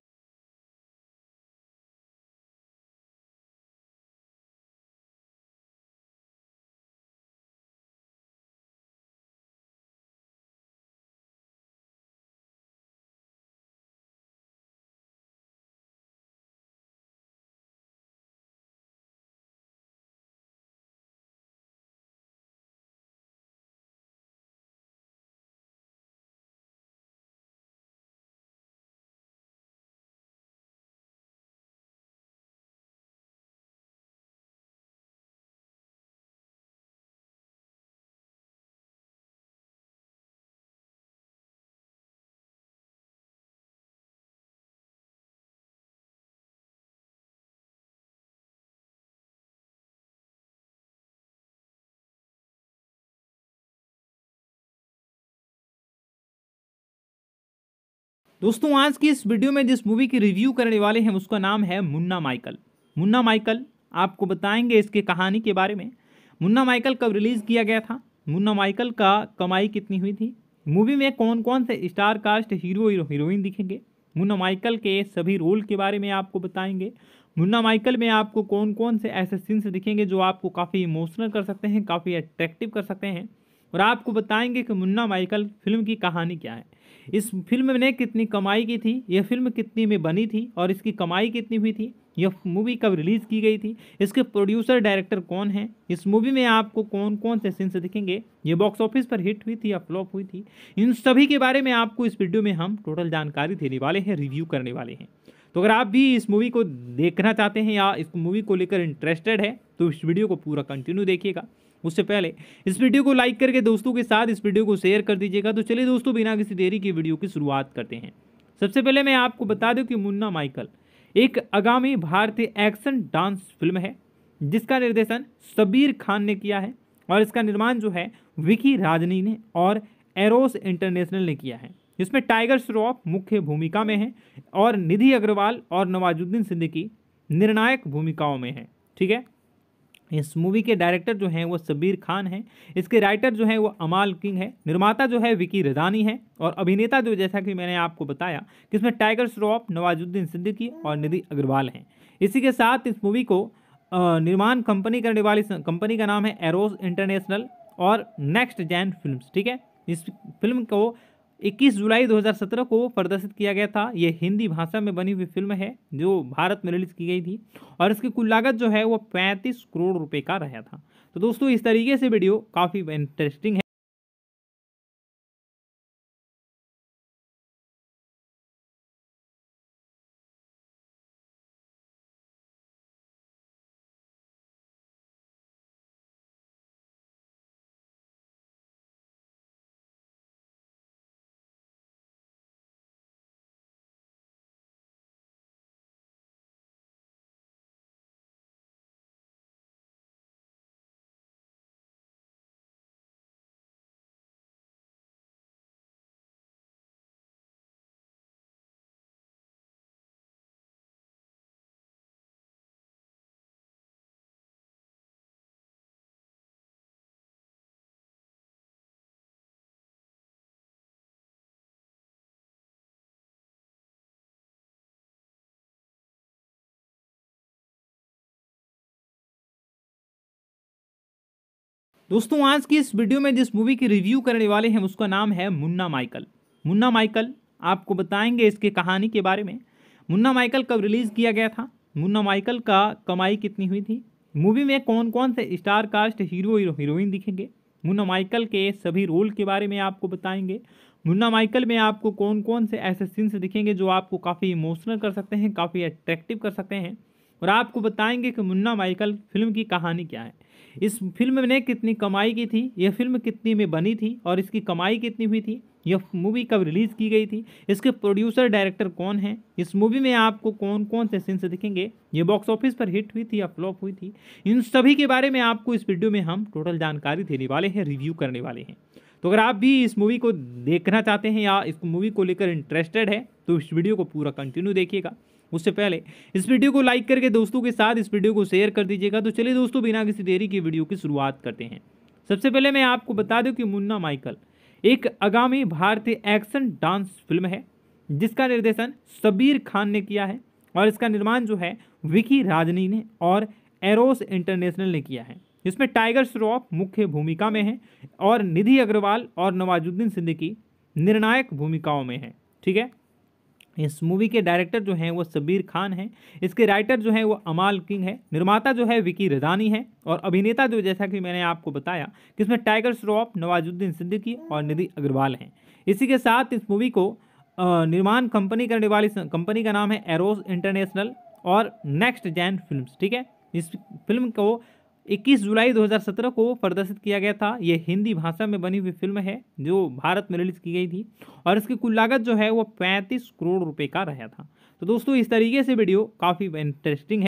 दोस्तों आज की इस वीडियो में जिस मूवी की रिव्यू करने वाले हैं उसका नाम है मुन्ना माइकल मुन्ना माइकल आपको बताएंगे इसके कहानी के बारे में मुन्ना माइकल कब रिलीज़ किया गया था मुन्ना माइकल का कमाई कितनी हुई थी मूवी में कौन कौन से स्टार कास्ट हीरो हीरोइन दिखेंगे मुन्ना माइकल के सभी रोल के बारे में आपको बताएंगे मुन्ना माइकल में आपको कौन कौन से ऐसे सीन्स दिखेंगे जो आपको काफ़ी इमोशनल कर सकते हैं काफ़ी अट्रैक्टिव कर सकते हैं और आपको बताएंगे कि मुन्ना माइकल फिल्म की कहानी क्या है इस फिल्म ने कितनी कमाई की थी यह फिल्म कितनी में बनी थी और इसकी कमाई कितनी हुई थी यह मूवी कब रिलीज़ की गई थी इसके प्रोड्यूसर डायरेक्टर कौन हैं इस मूवी में आपको कौन कौन से सीन्स दिखेंगे ये बॉक्स ऑफिस पर हिट हुई थी या फ्लॉप हुई थी इन सभी के बारे में आपको इस वीडियो में हम टोटल जानकारी देने वाले हैं रिव्यू करने वाले हैं तो अगर आप भी इस मूवी को देखना चाहते हैं या इस मूवी को लेकर इंटरेस्टेड है तो इस वीडियो को पूरा कंटिन्यू देखिएगा उससे पहले इस वीडियो को लाइक करके दोस्तों के साथ इस वीडियो को शेयर कर दीजिएगा तो चलिए दोस्तों बिना किसी देरी की वीडियो की शुरुआत करते हैं सबसे पहले मैं आपको बता दूं कि मुन्ना माइकल एक आगामी भारतीय एक्शन डांस फिल्म है जिसका निर्देशन शबीर खान ने किया है और इसका निर्माण जो है विकी राजनी ने और एरोस इंटरनेशनल ने किया है इसमें टाइगर श्रॉफ मुख्य भूमिका में है और निधि अग्रवाल और नवाजुद्दीन सिद्दीकी निर्णायक भूमिकाओं में है ठीक है इस मूवी के डायरेक्टर जो हैं वो सबीर खान हैं इसके राइटर जो हैं वो अमाल किंग है निर्माता जो है विकी रजानी है और अभिनेता जो जैसा कि मैंने आपको बताया कि इसमें टाइगर श्रॉफ नवाजुद्दीन सिद्दीकी और निधि अग्रवाल हैं इसी के साथ इस मूवी को निर्माण कंपनी करने वाली कंपनी का नाम है एरोज इंटरनेशनल और नेक्स्ट जैन फिल्म ठीक है इस फिल्म को 21 जुलाई 2017 को प्रदर्शित किया गया था यह हिंदी भाषा में बनी हुई फिल्म है जो भारत में रिलीज की गई थी और इसकी कुल लागत जो है वो पैंतीस करोड़ रुपए का रहा था तो दोस्तों इस तरीके से वीडियो काफ़ी इंटरेस्टिंग है दोस्तों आज की इस वीडियो में जिस मूवी की रिव्यू करने वाले हैं उसका नाम है मुन्ना माइकल मुन्ना माइकल आपको बताएंगे इसके कहानी के बारे में मुन्ना माइकल कब रिलीज़ किया गया था मुन्ना माइकल का कमाई कितनी हुई थी मूवी में कौन कौन से स्टार कास्ट हीरो हीरोइन दिखेंगे मुन्ना माइकल के सभी रोल के बारे में आपको बताएंगे मुन्ना माइकल में आपको कौन कौन से ऐसे सीन्स दिखेंगे जो आपको काफ़ी इमोशनल कर सकते हैं काफ़ी अट्रैक्टिव कर सकते हैं और आपको बताएंगे कि मुन्ना माइकल फिल्म की कहानी क्या है इस फिल्म ने कितनी कमाई की थी यह फिल्म कितनी में बनी थी और इसकी कमाई कितनी हुई थी यह मूवी कब रिलीज़ की गई थी इसके प्रोड्यूसर डायरेक्टर कौन हैं इस मूवी में आपको कौन कौन से सीन्स दिखेंगे ये बॉक्स ऑफिस पर हिट हुई थी या फ्लॉप हुई थी इन सभी के बारे में आपको इस वीडियो में हम टोटल जानकारी देने वाले हैं रिव्यू करने वाले हैं तो अगर आप भी इस मूवी को देखना चाहते हैं या इस मूवी को लेकर इंटरेस्टेड है तो इस वीडियो को पूरा कंटिन्यू देखिएगा उससे पहले इस वीडियो को लाइक करके दोस्तों के साथ इस वीडियो को शेयर कर दीजिएगा तो चलिए दोस्तों बिना किसी देरी की वीडियो की शुरुआत करते हैं सबसे पहले मैं आपको बता दूं कि मुन्ना माइकल एक आगामी भारतीय एक्शन डांस फिल्म है जिसका निर्देशन शबीर खान ने किया है और इसका निर्माण जो है विकी राजनी ने और एरोस इंटरनेशनल ने किया है इसमें टाइगर श्रॉफ मुख्य भूमिका में है और निधि अग्रवाल और नवाजुद्दीन सिद्दीकी निर्णायक भूमिकाओं में है ठीक है इस मूवी के डायरेक्टर जो हैं वो सबीर खान हैं इसके राइटर जो हैं वो अमाल किंग है निर्माता जो है विकी रजानी है और अभिनेता जो जैसा कि मैंने आपको बताया कि इसमें टाइगर श्रॉफ नवाजुद्दीन सिद्दीकी और निधि अग्रवाल हैं इसी के साथ इस मूवी को निर्माण कंपनी करने वाली कंपनी का नाम है एरोज इंटरनेशनल और नेक्स्ट जैन फिल्म ठीक है इस फिल्म को 21 जुलाई 2017 को प्रदर्शित किया गया था यह हिंदी भाषा में बनी हुई फिल्म है जो भारत में रिलीज की गई थी और इसकी कुल लागत जो है वह 35 करोड़ रुपए का रहा था तो दोस्तों इस तरीके से वीडियो काफ़ी इंटरेस्टिंग है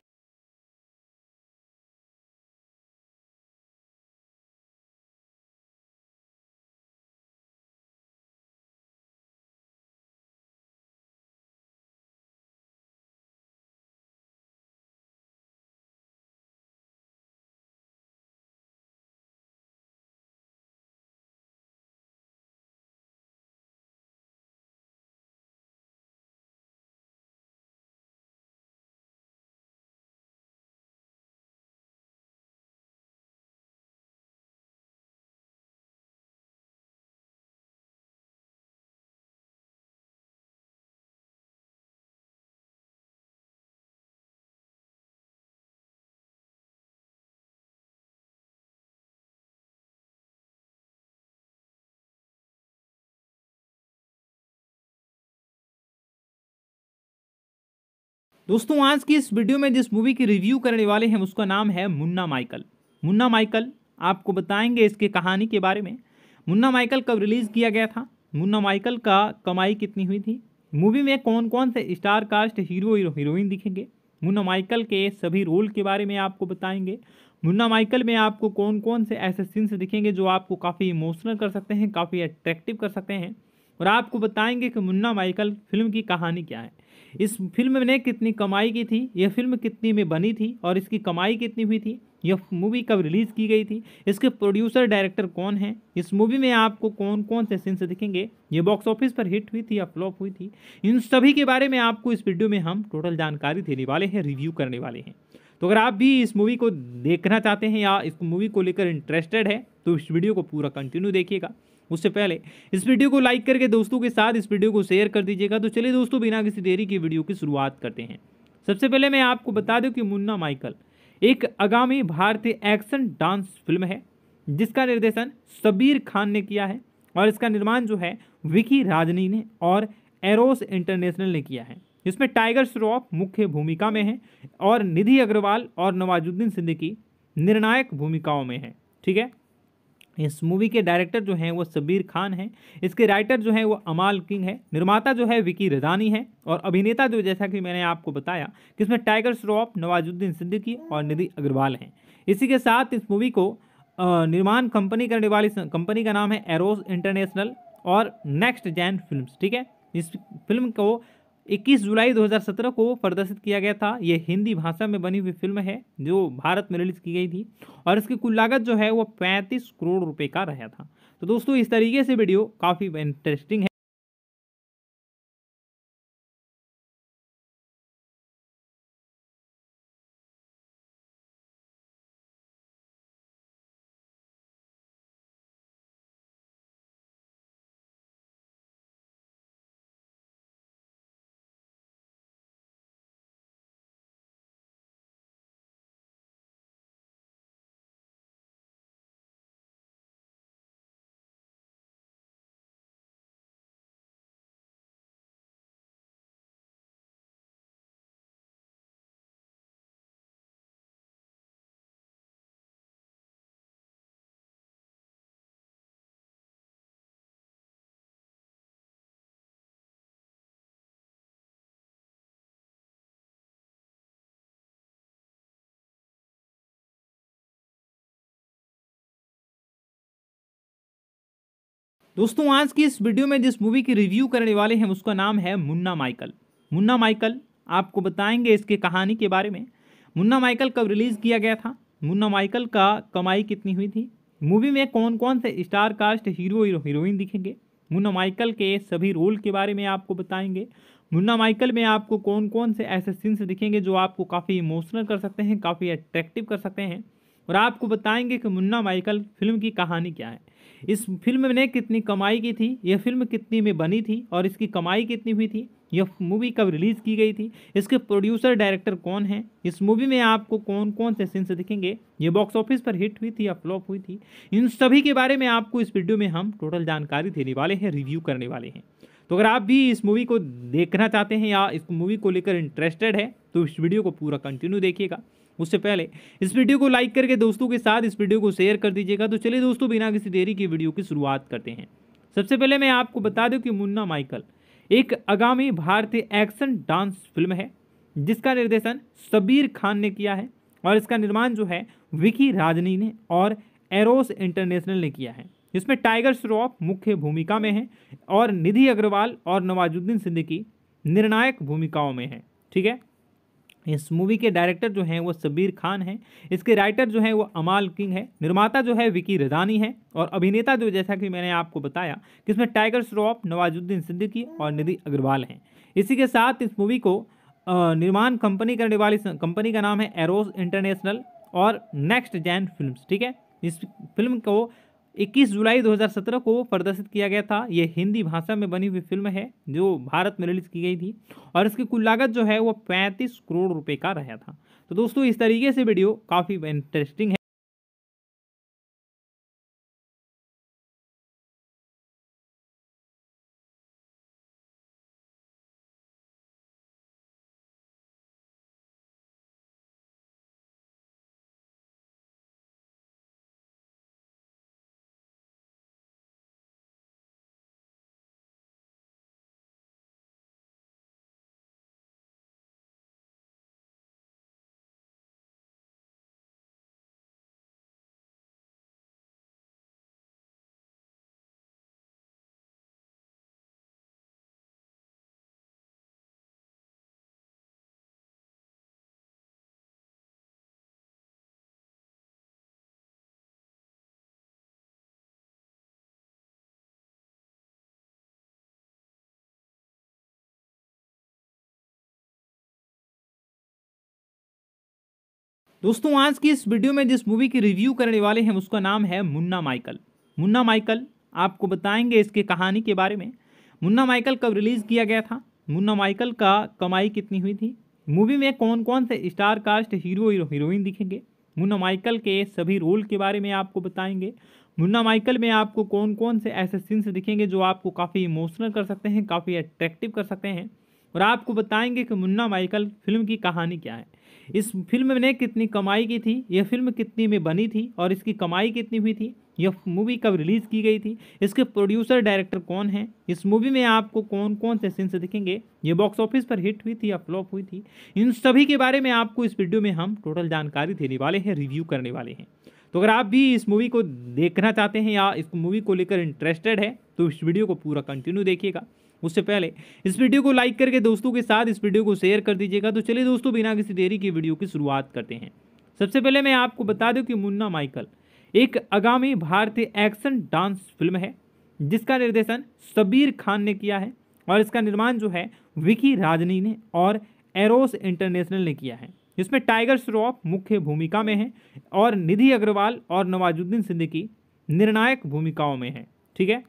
दोस्तों आज की इस वीडियो में जिस मूवी की रिव्यू करने वाले हैं उसका नाम है मुन्ना माइकल मुन्ना माइकल आपको बताएंगे इसके कहानी के बारे में मुन्ना माइकल कब रिलीज़ किया गया था मुन्ना माइकल का कमाई कितनी हुई थी मूवी में कौन कौन से स्टार कास्ट हीरो हीरोइन दिखेंगे मुन्ना माइकल के सभी रोल के बारे में आपको बताएंगे मुन्ना माइकल में आपको कौन कौन से ऐसे सीन्स दिखेंगे जो आपको काफ़ी इमोशनल कर सकते हैं काफ़ी अट्रैक्टिव कर सकते हैं और आपको बताएंगे कि मुन्ना माइकल फिल्म की कहानी क्या है इस फिल्म ने कितनी कमाई की थी यह फिल्म कितनी में बनी थी और इसकी कमाई कितनी हुई थी यह मूवी कब रिलीज़ की गई थी इसके प्रोड्यूसर डायरेक्टर कौन हैं इस मूवी में आपको कौन कौन से सीन्स दिखेंगे ये बॉक्स ऑफिस पर हिट हुई थी या फ्लॉप हुई थी इन सभी के बारे में आपको इस वीडियो में हम टोटल जानकारी देने वाले हैं रिव्यू करने वाले हैं तो अगर आप भी इस मूवी को देखना चाहते हैं या इस मूवी को लेकर इंटरेस्टेड है तो इस वीडियो को पूरा कंटिन्यू देखिएगा उससे पहले इस वीडियो को लाइक करके दोस्तों के साथ इस वीडियो को शेयर कर दीजिएगा तो चलिए दोस्तों बिना किसी देरी की वीडियो की शुरुआत करते हैं सबसे पहले मैं आपको बता दूं कि मुन्ना माइकल एक आगामी भारतीय एक्शन डांस फिल्म है जिसका निर्देशन शबीर खान ने किया है और इसका निर्माण जो है विकी राजनी ने और एरोस इंटरनेशनल ने किया है इसमें टाइगर श्रॉफ मुख्य भूमिका में है और निधि अग्रवाल और नवाजुद्दीन सिद्दीकी निर्णायक भूमिकाओं में है ठीक है इस मूवी के डायरेक्टर जो हैं वो सबीर खान हैं इसके राइटर जो हैं वो अमाल किंग है निर्माता जो है विकी रजानी है और अभिनेता जो जैसा कि मैंने आपको बताया कि इसमें टाइगर श्रॉफ नवाजुद्दीन सिद्दीकी और निधि अग्रवाल हैं इसी के साथ इस मूवी को निर्माण कंपनी करने वाली कंपनी का नाम है एरोज इंटरनेशनल और नेक्स्ट जैन फिल्म ठीक है इस फिल्म को 21 जुलाई 2017 को प्रदर्शित किया गया था यह हिंदी भाषा में बनी हुई फिल्म है जो भारत में रिलीज की गई थी और इसकी कुल लागत जो है वो 35 करोड़ रुपए का रहा था तो दोस्तों इस तरीके से वीडियो काफ़ी इंटरेस्टिंग है दोस्तों आज की इस वीडियो में जिस मूवी की रिव्यू करने वाले हैं उसका नाम है मुन्ना माइकल मुन्ना माइकल आपको बताएंगे इसके कहानी के बारे में मुन्ना माइकल कब रिलीज़ किया गया था मुन्ना माइकल का कमाई कितनी हुई थी मूवी में कौन कौन से स्टार कास्ट हीरो हीरोइन दिखेंगे मुन्ना माइकल के सभी रोल के बारे में आपको बताएंगे मुन्ना माइकल में आपको कौन कौन से ऐसे सीन्स दिखेंगे जो आपको काफ़ी इमोशनल कर सकते हैं काफ़ी अट्रैक्टिव कर सकते हैं और आपको बताएंगे कि मुन्ना माइकल फिल्म की कहानी क्या है इस फिल्म ने कितनी कमाई की थी यह फिल्म कितनी में बनी थी और इसकी कमाई कितनी हुई थी यह मूवी कब रिलीज़ की गई थी इसके प्रोड्यूसर डायरेक्टर कौन हैं इस मूवी में आपको कौन कौन से सीन्स दिखेंगे ये बॉक्स ऑफिस पर हिट हुई थी या फ्लॉप हुई थी इन सभी के बारे में आपको इस वीडियो में हम टोटल जानकारी देने वाले हैं रिव्यू करने वाले हैं तो अगर आप भी इस मूवी को देखना चाहते हैं या इस मूवी को लेकर इंटरेस्टेड है तो इस वीडियो को पूरा कंटिन्यू देखिएगा उससे पहले इस वीडियो को लाइक करके दोस्तों के साथ इस वीडियो को शेयर कर दीजिएगा तो चलिए दोस्तों बिना किसी देरी की वीडियो की शुरुआत करते हैं सबसे पहले मैं आपको बता दूं कि मुन्ना माइकल एक आगामी भारतीय एक्शन डांस फिल्म है जिसका निर्देशन शबीर खान ने किया है और इसका निर्माण जो है विकी राजनी ने और एरोस इंटरनेशनल ने किया है इसमें टाइगर श्रॉफ मुख्य भूमिका में है और निधि अग्रवाल और नवाजुद्दीन सिद्दीकी निर्णायक भूमिकाओं में है ठीक है इस मूवी के डायरेक्टर जो हैं वो सबीर खान हैं इसके राइटर जो हैं वो अमाल किंग है निर्माता जो है विकी रजानी है और अभिनेता जो जैसा कि मैंने आपको बताया कि इसमें टाइगर श्रॉफ नवाजुद्दीन सिद्दीकी और निधि अग्रवाल हैं इसी के साथ इस मूवी को निर्माण कंपनी करने वाली कंपनी का नाम है एरोज इंटरनेशनल और नेक्स्ट जैन फिल्म ठीक है इस फिल्म को 21 जुलाई 2017 को प्रदर्शित किया गया था यह हिंदी भाषा में बनी हुई फिल्म है जो भारत में रिलीज की गई थी और इसकी कुल लागत जो है वो 35 करोड़ रुपए का रहा था तो दोस्तों इस तरीके से वीडियो काफ़ी इंटरेस्टिंग है दोस्तों आज की इस वीडियो में जिस मूवी की रिव्यू करने वाले हैं उसका नाम है मुन्ना माइकल मुन्ना माइकल आपको बताएंगे इसके कहानी के बारे में मुन्ना माइकल कब रिलीज़ किया गया था मुन्ना माइकल का कमाई कितनी हुई थी मूवी में कौन कौन से स्टार कास्ट हीरो हीरोइन दिखेंगे मुन्ना माइकल के सभी रोल के बारे में आपको बताएंगे मुन्ना माइकल में आपको कौन कौन से ऐसे सीन्स दिखेंगे जो आपको काफ़ी इमोशनल कर सकते हैं काफ़ी अट्रैक्टिव कर सकते हैं और आपको बताएंगे कि मुन्ना माइकल फिल्म की कहानी क्या है इस फिल्म ने कितनी कमाई की थी यह फिल्म कितनी में बनी थी और इसकी कमाई कितनी हुई थी यह मूवी कब रिलीज़ की गई थी इसके प्रोड्यूसर डायरेक्टर कौन हैं इस मूवी में आपको कौन कौन से सीन्स दिखेंगे ये बॉक्स ऑफिस पर हिट हुई थी या फ्लॉप हुई थी इन सभी के बारे में आपको इस वीडियो में हम टोटल जानकारी देने वाले हैं रिव्यू करने वाले हैं तो अगर आप भी इस मूवी को देखना चाहते हैं या इस मूवी को लेकर इंटरेस्टेड है तो इस वीडियो को पूरा कंटिन्यू देखिएगा उससे पहले इस वीडियो को लाइक करके दोस्तों के साथ इस वीडियो को शेयर कर दीजिएगा तो चलिए दोस्तों बिना किसी देरी की वीडियो की शुरुआत करते हैं सबसे पहले मैं आपको बता दूं कि मुन्ना माइकल एक आगामी भारतीय एक्शन डांस फिल्म है जिसका निर्देशन शबीर खान ने किया है और इसका निर्माण जो है विकी राजनी ने और एरोस इंटरनेशनल ने किया है इसमें टाइगर श्रॉफ मुख्य भूमिका में है और निधि अग्रवाल और नवाजुद्दीन सिद्दीकी निर्णायक भूमिकाओं में है ठीक है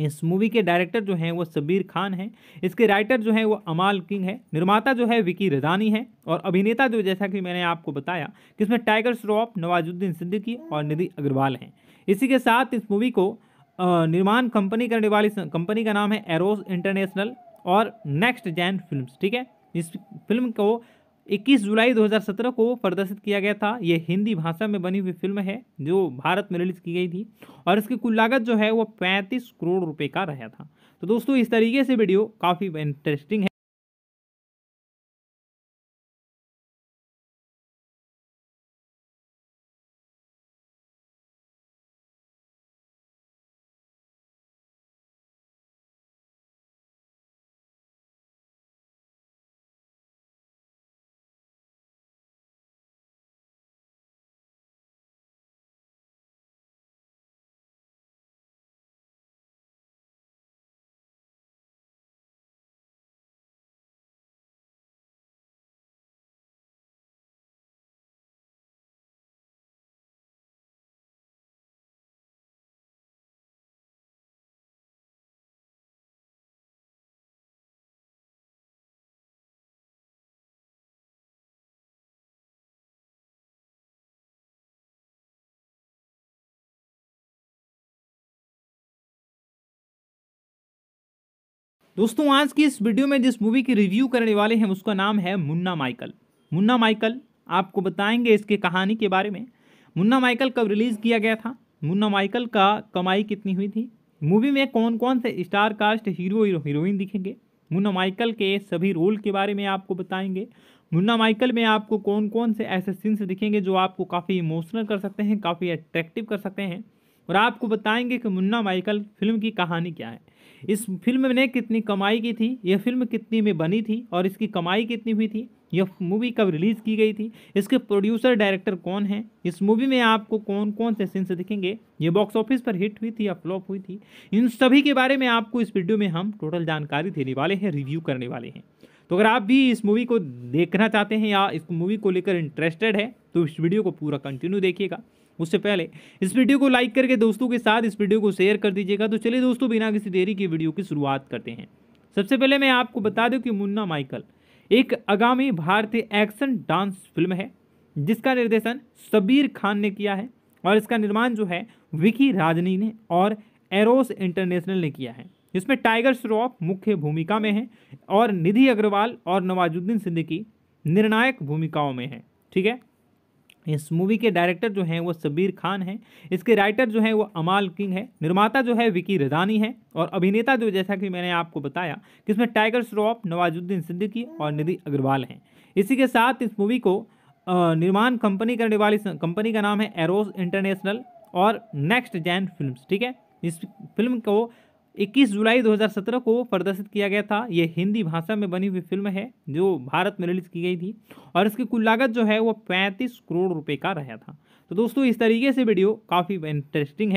इस मूवी के डायरेक्टर जो हैं वो सबीर खान हैं इसके राइटर जो हैं वो अमाल किंग है निर्माता जो है विकी रजानी है और अभिनेता जो जैसा कि मैंने आपको बताया कि इसमें टाइगर श्रॉफ नवाजुद्दीन सिद्दीकी और निधि अग्रवाल हैं इसी के साथ इस मूवी को निर्माण कंपनी करने वाली कंपनी का नाम है एरोस इंटरनेशनल और नेक्स्ट जैन फिल्म ठीक है इस फिल्म को 21 जुलाई 2017 को प्रदर्शित किया गया था यह हिंदी भाषा में बनी हुई फिल्म है जो भारत में रिलीज की गई थी और इसकी कुल लागत जो है वो 35 करोड़ रुपए का रहा था तो दोस्तों इस तरीके से वीडियो काफ़ी इंटरेस्टिंग है दोस्तों आज की इस वीडियो में जिस मूवी की रिव्यू करने वाले हैं उसका नाम है मुन्ना माइकल मुन्ना माइकल आपको बताएंगे इसके कहानी के बारे में मुन्ना माइकल कब रिलीज़ किया गया था मुन्ना माइकल का कमाई कितनी हुई थी मूवी में कौन कौन से स्टार कास्ट हीरो हीरोइन दिखेंगे मुन्ना माइकल के सभी रोल के बारे में आपको बताएंगे मुन्ना माइकल में आपको कौन कौन से ऐसे सीन्स दिखेंगे जो आपको काफ़ी इमोशनल कर सकते हैं काफ़ी अट्रैक्टिव कर सकते हैं और आपको बताएंगे कि मुन्ना माइकल फिल्म की कहानी क्या है इस फिल्म ने कितनी कमाई की थी यह फिल्म कितनी में बनी थी और इसकी कमाई कितनी हुई थी यह मूवी कब रिलीज़ की गई थी इसके प्रोड्यूसर डायरेक्टर कौन हैं इस मूवी में आपको कौन कौन से सीन्स दिखेंगे ये बॉक्स ऑफिस पर हिट हुई थी या फ्लॉप हुई थी इन सभी के बारे में आपको इस वीडियो में हम टोटल जानकारी देने वाले हैं रिव्यू करने वाले हैं तो अगर आप भी इस मूवी को देखना चाहते हैं या इस मूवी को लेकर इंटरेस्टेड है तो इस वीडियो को पूरा कंटिन्यू देखिएगा उससे पहले इस वीडियो को लाइक करके दोस्तों के साथ इस वीडियो को शेयर कर दीजिएगा तो चलिए दोस्तों बिना किसी देरी की वीडियो की शुरुआत करते हैं सबसे पहले मैं आपको बता दूं कि मुन्ना माइकल एक आगामी भारतीय एक्शन डांस फिल्म है जिसका निर्देशन सबीर खान ने किया है और इसका निर्माण जो है विकी राजनी ने और एरोस इंटरनेशनल ने किया है इसमें टाइगर श्रॉफ मुख्य भूमिका में है और निधि अग्रवाल और नवाजुद्दीन सिद्दीकी निर्णायक भूमिकाओं में है ठीक है इस मूवी के डायरेक्टर जो हैं वो सबीर खान हैं इसके राइटर जो हैं वो अमाल किंग है निर्माता जो है विकी रदानी है और अभिनेता जो जैसा कि मैंने आपको बताया कि इसमें टाइगर श्रॉफ नवाजुद्दीन सिद्दीकी और निधि अग्रवाल हैं इसी के साथ इस मूवी को निर्माण कंपनी करने वाली कंपनी का नाम है एरोज इंटरनेशनल और नेक्स्ट जैन फिल्म ठीक है इस फिल्म को 21 जुलाई 2017 को प्रदर्शित किया गया था यह हिंदी भाषा में बनी हुई फिल्म है जो भारत में रिलीज की गई थी और इसकी कुल लागत जो है वो 35 करोड़ रुपए का रहा था तो दोस्तों इस तरीके से वीडियो काफ़ी इंटरेस्टिंग है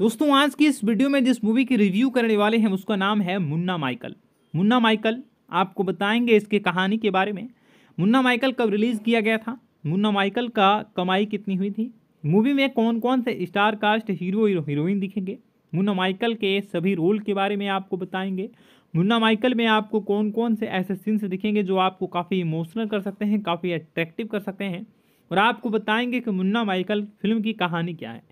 दोस्तों आज की इस वीडियो में जिस मूवी की रिव्यू करने वाले हैं उसका नाम है मुन्ना माइकल मुन्ना माइकल आपको बताएंगे इसके कहानी के बारे में मुन्ना माइकल कब रिलीज़ किया गया था मुन्ना माइकल का कमाई कितनी हुई थी मूवी में कौन कौन से स्टार कास्ट हीरो हीरोइन दिखेंगे मुन्ना माइकल के सभी रोल के बारे में आपको बताएंगे मुन्ना माइकल में आपको कौन कौन से ऐसे सीन्स दिखेंगे जो आपको काफ़ी इमोशनल कर सकते हैं काफ़ी अट्रैक्टिव कर सकते हैं और आपको बताएंगे कि मुन्ना माइकल फिल्म की कहानी क्या है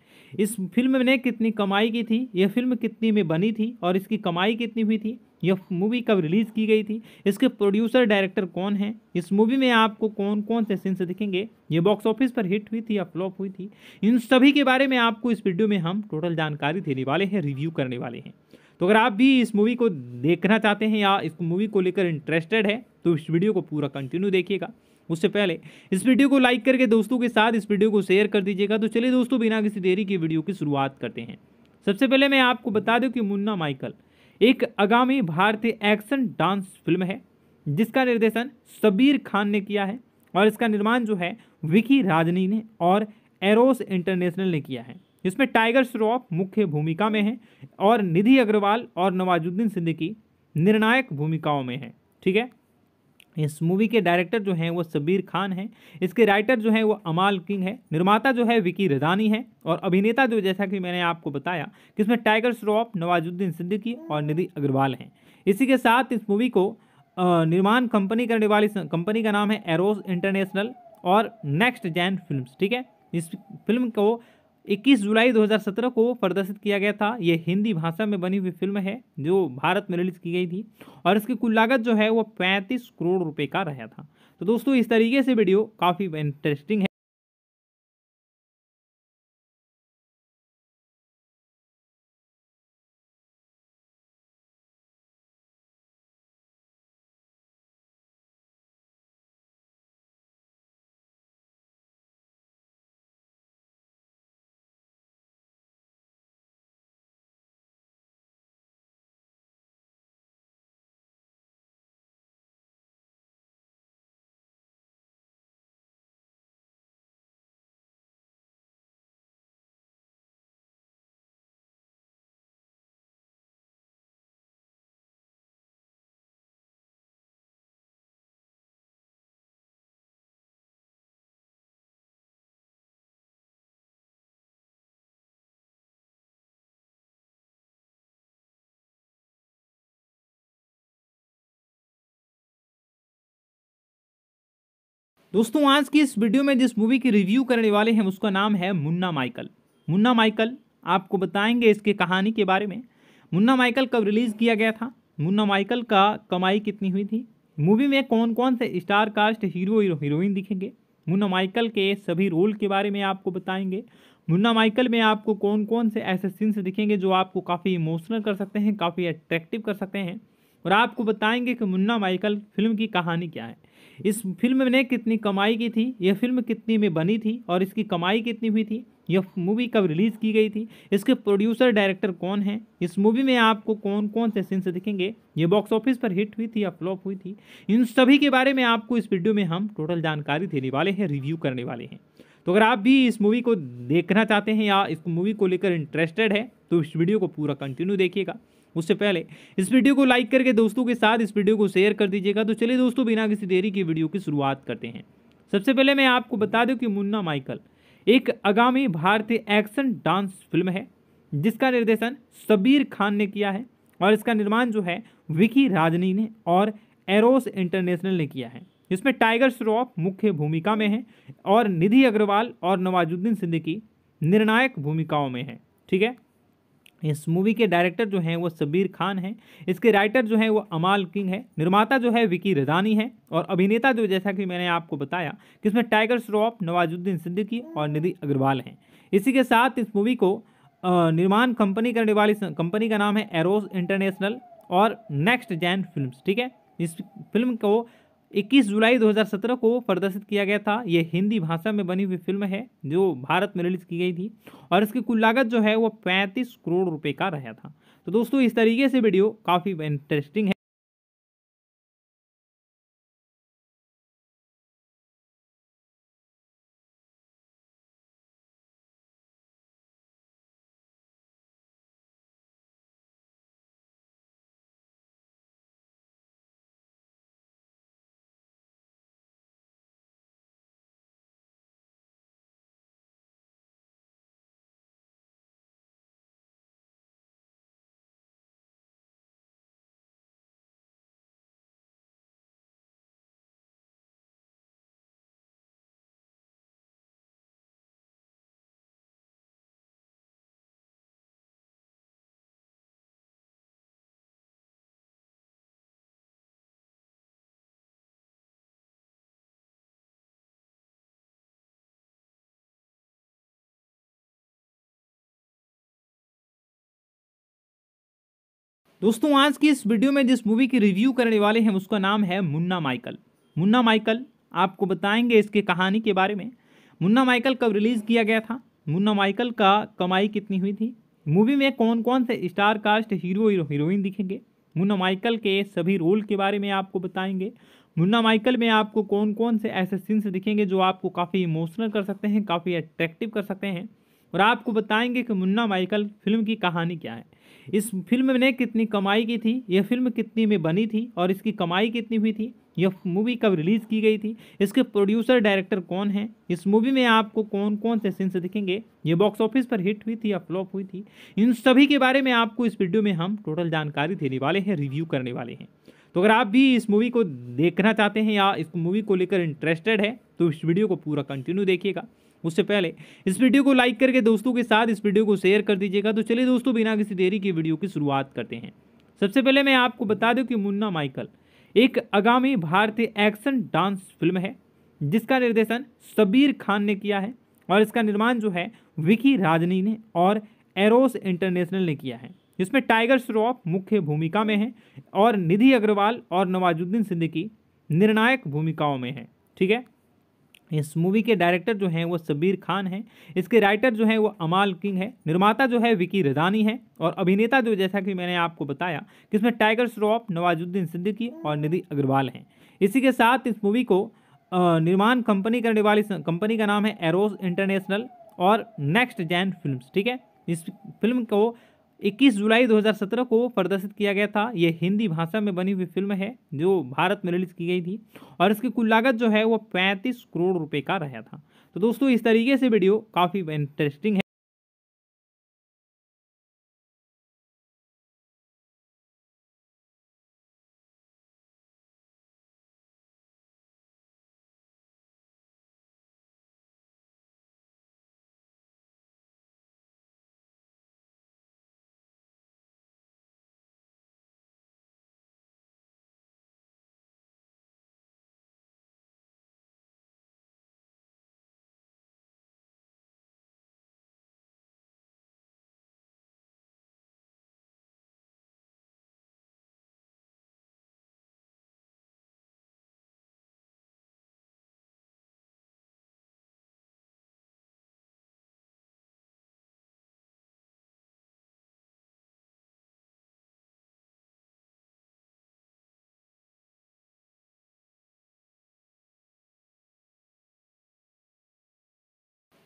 इस फिल्म ने कितनी कमाई की थी यह फिल्म कितनी में बनी थी और इसकी कमाई कितनी हुई थी यह मूवी कब रिलीज़ की गई थी इसके प्रोड्यूसर डायरेक्टर कौन हैं इस मूवी में आपको कौन कौन से सीन्स दिखेंगे ये बॉक्स ऑफिस पर हिट हुई थी या फ्लॉप हुई थी इन सभी के बारे में आपको इस वीडियो में हम टोटल जानकारी देने वाले हैं रिव्यू करने वाले हैं तो अगर आप भी इस मूवी को देखना चाहते हैं या इस मूवी को लेकर इंटरेस्टेड है तो इस वीडियो को पूरा कंटिन्यू देखिएगा उससे पहले इस वीडियो को लाइक करके दोस्तों के साथ इस वीडियो को शेयर कर दीजिएगा तो चलिए दोस्तों बिना किसी देरी की वीडियो की शुरुआत करते हैं सबसे पहले मैं आपको बता दूं कि मुन्ना माइकल एक आगामी भारतीय एक्शन डांस फिल्म है जिसका निर्देशन शबीर खान ने किया है और इसका निर्माण जो है विकी राजनी ने और एरोस इंटरनेशनल ने किया है इसमें टाइगर श्रॉफ मुख्य भूमिका में है और निधि अग्रवाल और नवाजुद्दीन सिद्दीकी निर्णायक भूमिकाओं में है ठीक है इस मूवी के डायरेक्टर जो हैं वो सबीर खान हैं इसके राइटर जो हैं वो अमाल किंग है निर्माता जो है विकी रदानी है और अभिनेता जो जैसा कि मैंने आपको बताया कि इसमें टाइगर श्रॉफ नवाजुद्दीन सिद्दीकी और निधि अग्रवाल हैं इसी के साथ इस मूवी को निर्माण कंपनी करने वाली कंपनी का नाम है एरोस इंटरनेशनल और नेक्स्ट जैन फिल्म ठीक है इस फिल्म को 21 जुलाई 2017 को प्रदर्शित किया गया था यह हिंदी भाषा में बनी हुई फिल्म है जो भारत में रिलीज की गई थी और इसकी कुल लागत जो है वो पैंतीस करोड़ रुपए का रहा था तो दोस्तों इस तरीके से वीडियो काफ़ी इंटरेस्टिंग है दोस्तों आज की इस वीडियो में जिस मूवी की रिव्यू करने वाले हैं उसका नाम है मुन्ना माइकल मुन्ना माइकल आपको बताएंगे इसके कहानी के बारे में मुन्ना माइकल कब रिलीज़ किया गया था मुन्ना माइकल का कमाई कितनी हुई थी मूवी में कौन कौन से स्टार कास्ट हीरो हीरोइन दिखेंगे मुन्ना माइकल के सभी रोल के बारे में आपको बताएंगे मुन्ना माइकल में आपको कौन कौन से ऐसे सीन्स दिखेंगे जो आपको काफ़ी इमोशनल कर सकते हैं काफ़ी अट्रैक्टिव कर सकते हैं और आपको बताएंगे कि मुन्ना माइकल फिल्म की कहानी क्या है इस फिल्म ने कितनी कमाई की थी यह फिल्म कितनी में बनी थी और इसकी कमाई कितनी हुई थी यह मूवी कब रिलीज़ की गई थी इसके प्रोड्यूसर डायरेक्टर कौन हैं इस मूवी में आपको कौन कौन से सीन्स दिखेंगे ये बॉक्स ऑफिस पर हिट हुई थी या फ्लॉप हुई थी इन सभी के बारे में आपको इस वीडियो में हम टोटल जानकारी देने वाले हैं रिव्यू करने वाले हैं तो अगर आप भी इस मूवी को देखना चाहते हैं या इस मूवी को लेकर इंटरेस्टेड है तो इस वीडियो को पूरा कंटिन्यू देखिएगा उससे पहले इस वीडियो को लाइक करके दोस्तों के साथ इस वीडियो को शेयर कर दीजिएगा तो चलिए दोस्तों बिना किसी देरी की वीडियो की शुरुआत करते हैं सबसे पहले मैं आपको बता दूं कि मुन्ना माइकल एक आगामी भारतीय एक्शन डांस फिल्म है जिसका निर्देशन शबीर खान ने किया है और इसका निर्माण जो है विकी राजनी ने और एरोस इंटरनेशनल ने किया है इसमें टाइगर श्रॉफ मुख्य भूमिका में है और निधि अग्रवाल और नवाजुद्दीन सिद्दीकी निर्णायक भूमिकाओं में है ठीक है इस मूवी के डायरेक्टर जो हैं वो सबीर खान हैं इसके राइटर जो हैं वो अमाल किंग है निर्माता जो है विकी रजानी है और अभिनेता जो जैसा कि मैंने आपको बताया कि इसमें टाइगर श्रॉफ नवाजुद्दीन सिद्दीकी और निधि अग्रवाल हैं इसी के साथ इस मूवी को निर्माण कंपनी करने वाली कंपनी का नाम है एरोस इंटरनेशनल और नेक्स्ट जैन फिल्म ठीक है इस फिल्म को 21 जुलाई 2017 को प्रदर्शित किया गया था यह हिंदी भाषा में बनी हुई फिल्म है जो भारत में रिलीज की गई थी और इसकी कुल लागत जो है वो 35 करोड़ रुपए का रहा था तो दोस्तों इस तरीके से वीडियो काफ़ी इंटरेस्टिंग है दोस्तों आज की इस वीडियो में जिस मूवी की रिव्यू करने वाले हैं उसका नाम है मुन्ना माइकल मुन्ना माइकल आपको बताएंगे इसके कहानी के बारे में मुन्ना माइकल कब रिलीज़ किया गया था मुन्ना माइकल का कमाई कितनी हुई थी मूवी में कौन कौन से स्टार कास्ट हीरो हीरोइन दिखेंगे मुन्ना माइकल के सभी रोल के बारे में आपको बताएंगे मुन्ना माइकल में आपको कौन कौन से ऐसे सीन्स दिखेंगे जो आपको काफ़ी इमोशनल कर सकते हैं काफ़ी अट्रैक्टिव कर सकते हैं और आपको बताएंगे कि मुन्ना माइकल फिल्म की कहानी क्या है इस फिल्म ने कितनी कमाई की थी यह फिल्म कितनी में बनी थी और इसकी कमाई कितनी हुई थी यह मूवी कब रिलीज़ की गई थी इसके प्रोड्यूसर डायरेक्टर कौन हैं इस मूवी में आपको कौन कौन से सीन्स दिखेंगे ये बॉक्स ऑफिस पर हिट हुई थी या फ्लॉप हुई थी इन सभी के बारे में आपको इस वीडियो में हम टोटल जानकारी देने वाले हैं रिव्यू करने वाले हैं तो अगर आप भी इस मूवी को देखना चाहते हैं या इस मूवी को लेकर इंटरेस्टेड है तो इस वीडियो को पूरा कंटिन्यू देखिएगा उससे पहले इस वीडियो को लाइक करके दोस्तों के साथ इस वीडियो को शेयर कर दीजिएगा तो चलिए दोस्तों बिना किसी देरी की वीडियो की शुरुआत करते हैं सबसे पहले मैं आपको बता दूं कि मुन्ना माइकल एक आगामी भारतीय एक्शन डांस फिल्म है जिसका निर्देशन शबीर खान ने किया है और इसका निर्माण जो है विकी राजनी ने और एरोस इंटरनेशनल ने किया है इसमें टाइगर श्रॉफ मुख्य भूमिका में है और निधि अग्रवाल और नवाजुद्दीन सिद्दीकी निर्णायक भूमिकाओं में है ठीक है इस मूवी के डायरेक्टर जो हैं वो सबीर खान हैं इसके राइटर जो हैं वो अमाल किंग है निर्माता जो है विकी रजानी है और अभिनेता जो जैसा कि मैंने आपको बताया कि इसमें टाइगर श्रॉफ नवाजुद्दीन सिद्दीकी और निधि अग्रवाल हैं इसी के साथ इस मूवी को निर्माण कंपनी करने वाली कंपनी का नाम है एरोज इंटरनेशनल और नेक्स्ट जैन फिल्म ठीक है इस फिल्म को 21 जुलाई 2017 को प्रदर्शित किया गया था यह हिंदी भाषा में बनी हुई फिल्म है जो भारत में रिलीज की गई थी और इसकी कुल लागत जो है वह 35 करोड़ रुपए का रहा था तो दोस्तों इस तरीके से वीडियो काफ़ी इंटरेस्टिंग है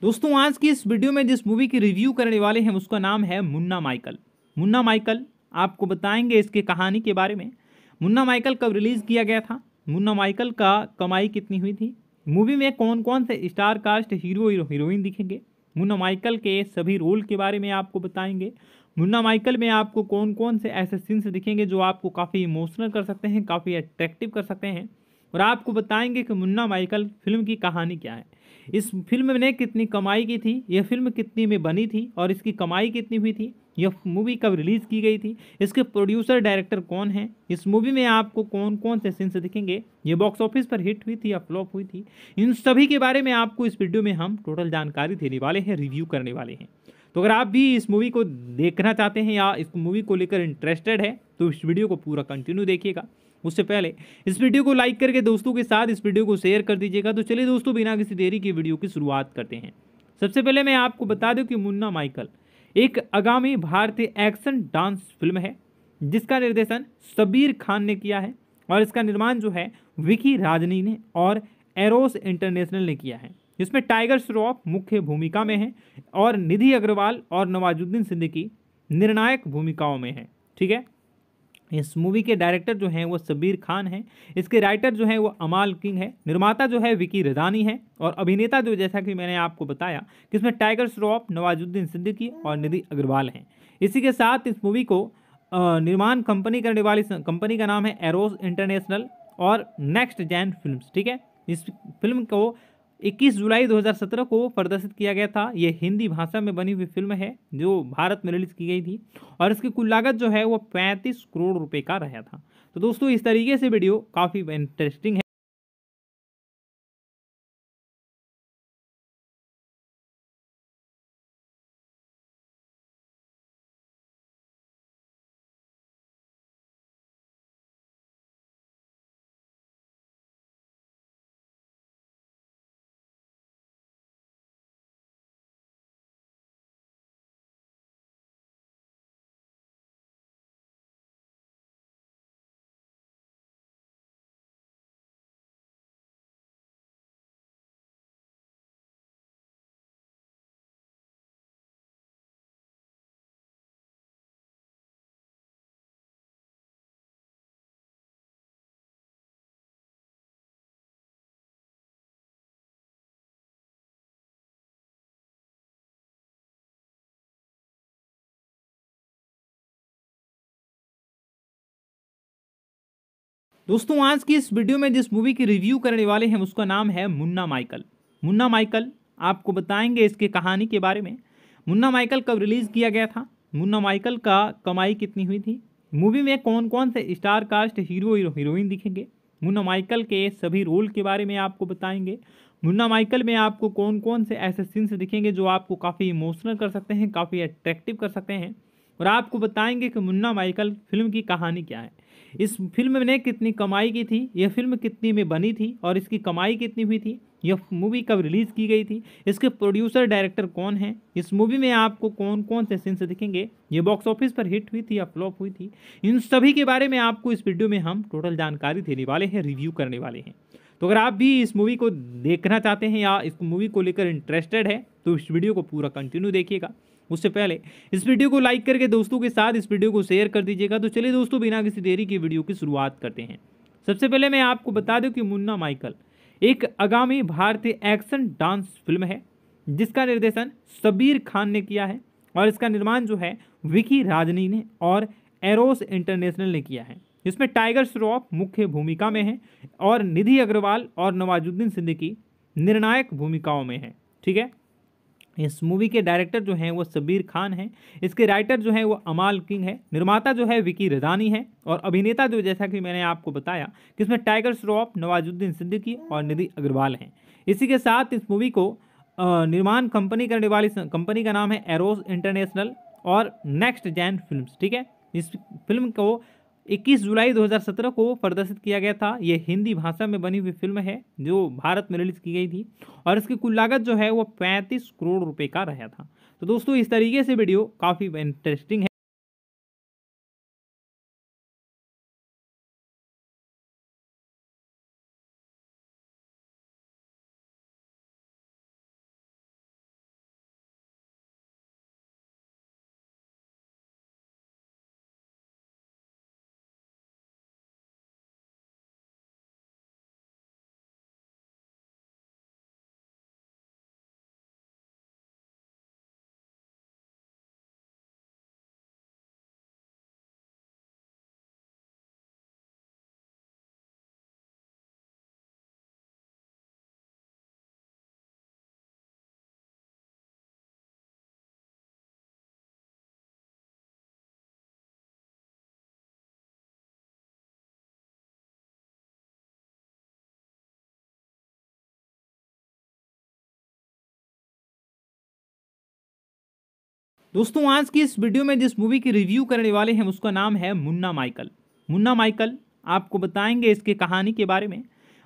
दोस्तों आज की इस वीडियो में जिस मूवी की रिव्यू करने वाले हैं उसका नाम है मुन्ना माइकल मुन्ना माइकल आपको बताएंगे इसके कहानी के बारे में मुन्ना माइकल कब रिलीज़ किया गया था मुन्ना माइकल का कमाई कितनी हुई थी मूवी में कौन कौन से स्टार कास्ट हीरो हीरोइन दिखेंगे मुन्ना माइकल के सभी रोल के बारे में आपको बताएंगे मुन्ना माइकल में आपको कौन कौन से ऐसे सीन्स दिखेंगे जो आपको काफ़ी इमोशनल कर सकते हैं काफ़ी अट्रैक्टिव कर सकते हैं और आपको बताएंगे कि मुन्ना माइकल फिल्म की कहानी क्या है इस फिल्म ने कितनी कमाई की थी यह फिल्म कितनी में बनी थी और इसकी कमाई कितनी हुई थी यह मूवी कब रिलीज़ की गई थी इसके प्रोड्यूसर डायरेक्टर कौन हैं इस मूवी में आपको कौन कौन से सीन्स दिखेंगे ये बॉक्स ऑफिस पर हिट हुई थी या फ्लॉप हुई थी इन सभी के बारे में आपको इस वीडियो में हम टोटल जानकारी देने वाले हैं रिव्यू करने वाले हैं तो अगर आप भी इस मूवी को देखना चाहते हैं या इस मूवी को लेकर इंटरेस्टेड है तो इस वीडियो को पूरा कंटिन्यू देखिएगा उससे पहले इस वीडियो को लाइक करके दोस्तों के साथ इस वीडियो को शेयर कर दीजिएगा तो चलिए दोस्तों बिना किसी देरी की वीडियो की शुरुआत करते हैं सबसे पहले मैं आपको बता दूं कि मुन्ना माइकल एक आगामी भारतीय एक्शन डांस फिल्म है जिसका निर्देशन शबीर खान ने किया है और इसका निर्माण जो है विकी राजनी ने और एरोस इंटरनेशनल ने किया है इसमें टाइगर श्रॉफ मुख्य भूमिका में है और निधि अग्रवाल और नवाजुद्दीन सिद्दीकी निर्णायक भूमिकाओं में है ठीक है इस मूवी के डायरेक्टर जो हैं वो सबीर खान हैं इसके राइटर जो हैं वो अमाल किंग है निर्माता जो है विकी रजानी है और अभिनेता जो जैसा कि मैंने आपको बताया कि इसमें टाइगर श्रॉफ नवाजुद्दीन सिद्दीकी और निधि अग्रवाल हैं इसी के साथ इस मूवी को निर्माण कंपनी करने वाली कंपनी का नाम है एरोस इंटरनेशनल और नेक्स्ट जैन फिल्म ठीक है इस फिल्म को 21 जुलाई 2017 को प्रदर्शित किया गया था यह हिंदी भाषा में बनी हुई फिल्म है जो भारत में रिलीज़ की गई थी और इसकी कुल लागत जो है वो पैंतीस करोड़ रुपए का रहा था तो दोस्तों इस तरीके से वीडियो काफ़ी इंटरेस्टिंग है दोस्तों आज की इस वीडियो में जिस मूवी की रिव्यू करने वाले हैं उसका नाम है मुन्ना माइकल मुन्ना माइकल आपको बताएंगे इसके कहानी के बारे में मुन्ना माइकल कब रिलीज़ किया गया था मुन्ना माइकल का कमाई कितनी हुई थी मूवी में कौन कौन से स्टार कास्ट हीरो हीरोइन दिखेंगे मुन्ना माइकल के सभी रोल के बारे में आपको बताएंगे मुन्ना माइकल में आपको कौन कौन से ऐसे सीन्स दिखेंगे जो आपको काफ़ी इमोशनल कर सकते हैं काफ़ी अट्रैक्टिव कर सकते हैं और आपको बताएंगे कि मुन्ना माइकल फिल्म की कहानी क्या है इस फिल्म ने कितनी कमाई की थी यह फिल्म कितनी में बनी थी और इसकी कमाई कितनी हुई थी यह मूवी कब रिलीज़ की गई थी इसके प्रोड्यूसर डायरेक्टर कौन हैं इस मूवी में आपको कौन कौन से सीन्स दिखेंगे ये बॉक्स ऑफिस पर हिट हुई थी या फ्लॉप हुई थी इन सभी के बारे में आपको इस वीडियो में हम टोटल जानकारी देने वाले हैं रिव्यू करने वाले हैं तो अगर आप भी इस मूवी को देखना चाहते हैं या इस मूवी को लेकर इंटरेस्टेड है तो इस वीडियो को पूरा कंटिन्यू देखिएगा उससे पहले इस वीडियो को लाइक करके दोस्तों के साथ इस वीडियो को शेयर कर दीजिएगा तो चलिए दोस्तों बिना किसी देरी की वीडियो की शुरुआत करते हैं सबसे पहले मैं आपको बता दूं कि मुन्ना माइकल एक आगामी भारतीय एक्शन डांस फिल्म है जिसका निर्देशन शबीर खान ने किया है और इसका निर्माण जो है विकी राजनी ने और एरोस इंटरनेशनल ने किया है इसमें टाइगर श्रॉफ मुख्य भूमिका में है और निधि अग्रवाल और नवाजुद्दीन सिद्दीकी निर्णायक भूमिकाओं में है ठीक है इस मूवी के डायरेक्टर जो हैं वो सबीर खान हैं इसके राइटर जो हैं वो अमाल किंग है निर्माता जो है विकी रजानी है और अभिनेता जो जैसा कि मैंने आपको बताया कि इसमें टाइगर श्रॉफ नवाजुद्दीन सिद्दीकी और निधि अग्रवाल हैं इसी के साथ इस मूवी को निर्माण कंपनी करने वाली कंपनी का नाम है एरोस इंटरनेशनल और नेक्स्ट जैन फिल्म ठीक है इस फिल्म को 21 जुलाई 2017 को प्रदर्शित किया गया था यह हिंदी भाषा में बनी हुई फिल्म है जो भारत में रिलीज की गई थी और इसकी कुल लागत जो है वो 35 करोड़ रुपए का रहा था तो दोस्तों इस तरीके से वीडियो काफ़ी इंटरेस्टिंग है दोस्तों आज की इस वीडियो में जिस मूवी की रिव्यू करने वाले हैं उसका नाम है मुन्ना माइकल मुन्ना माइकल आपको बताएंगे इसके कहानी के बारे में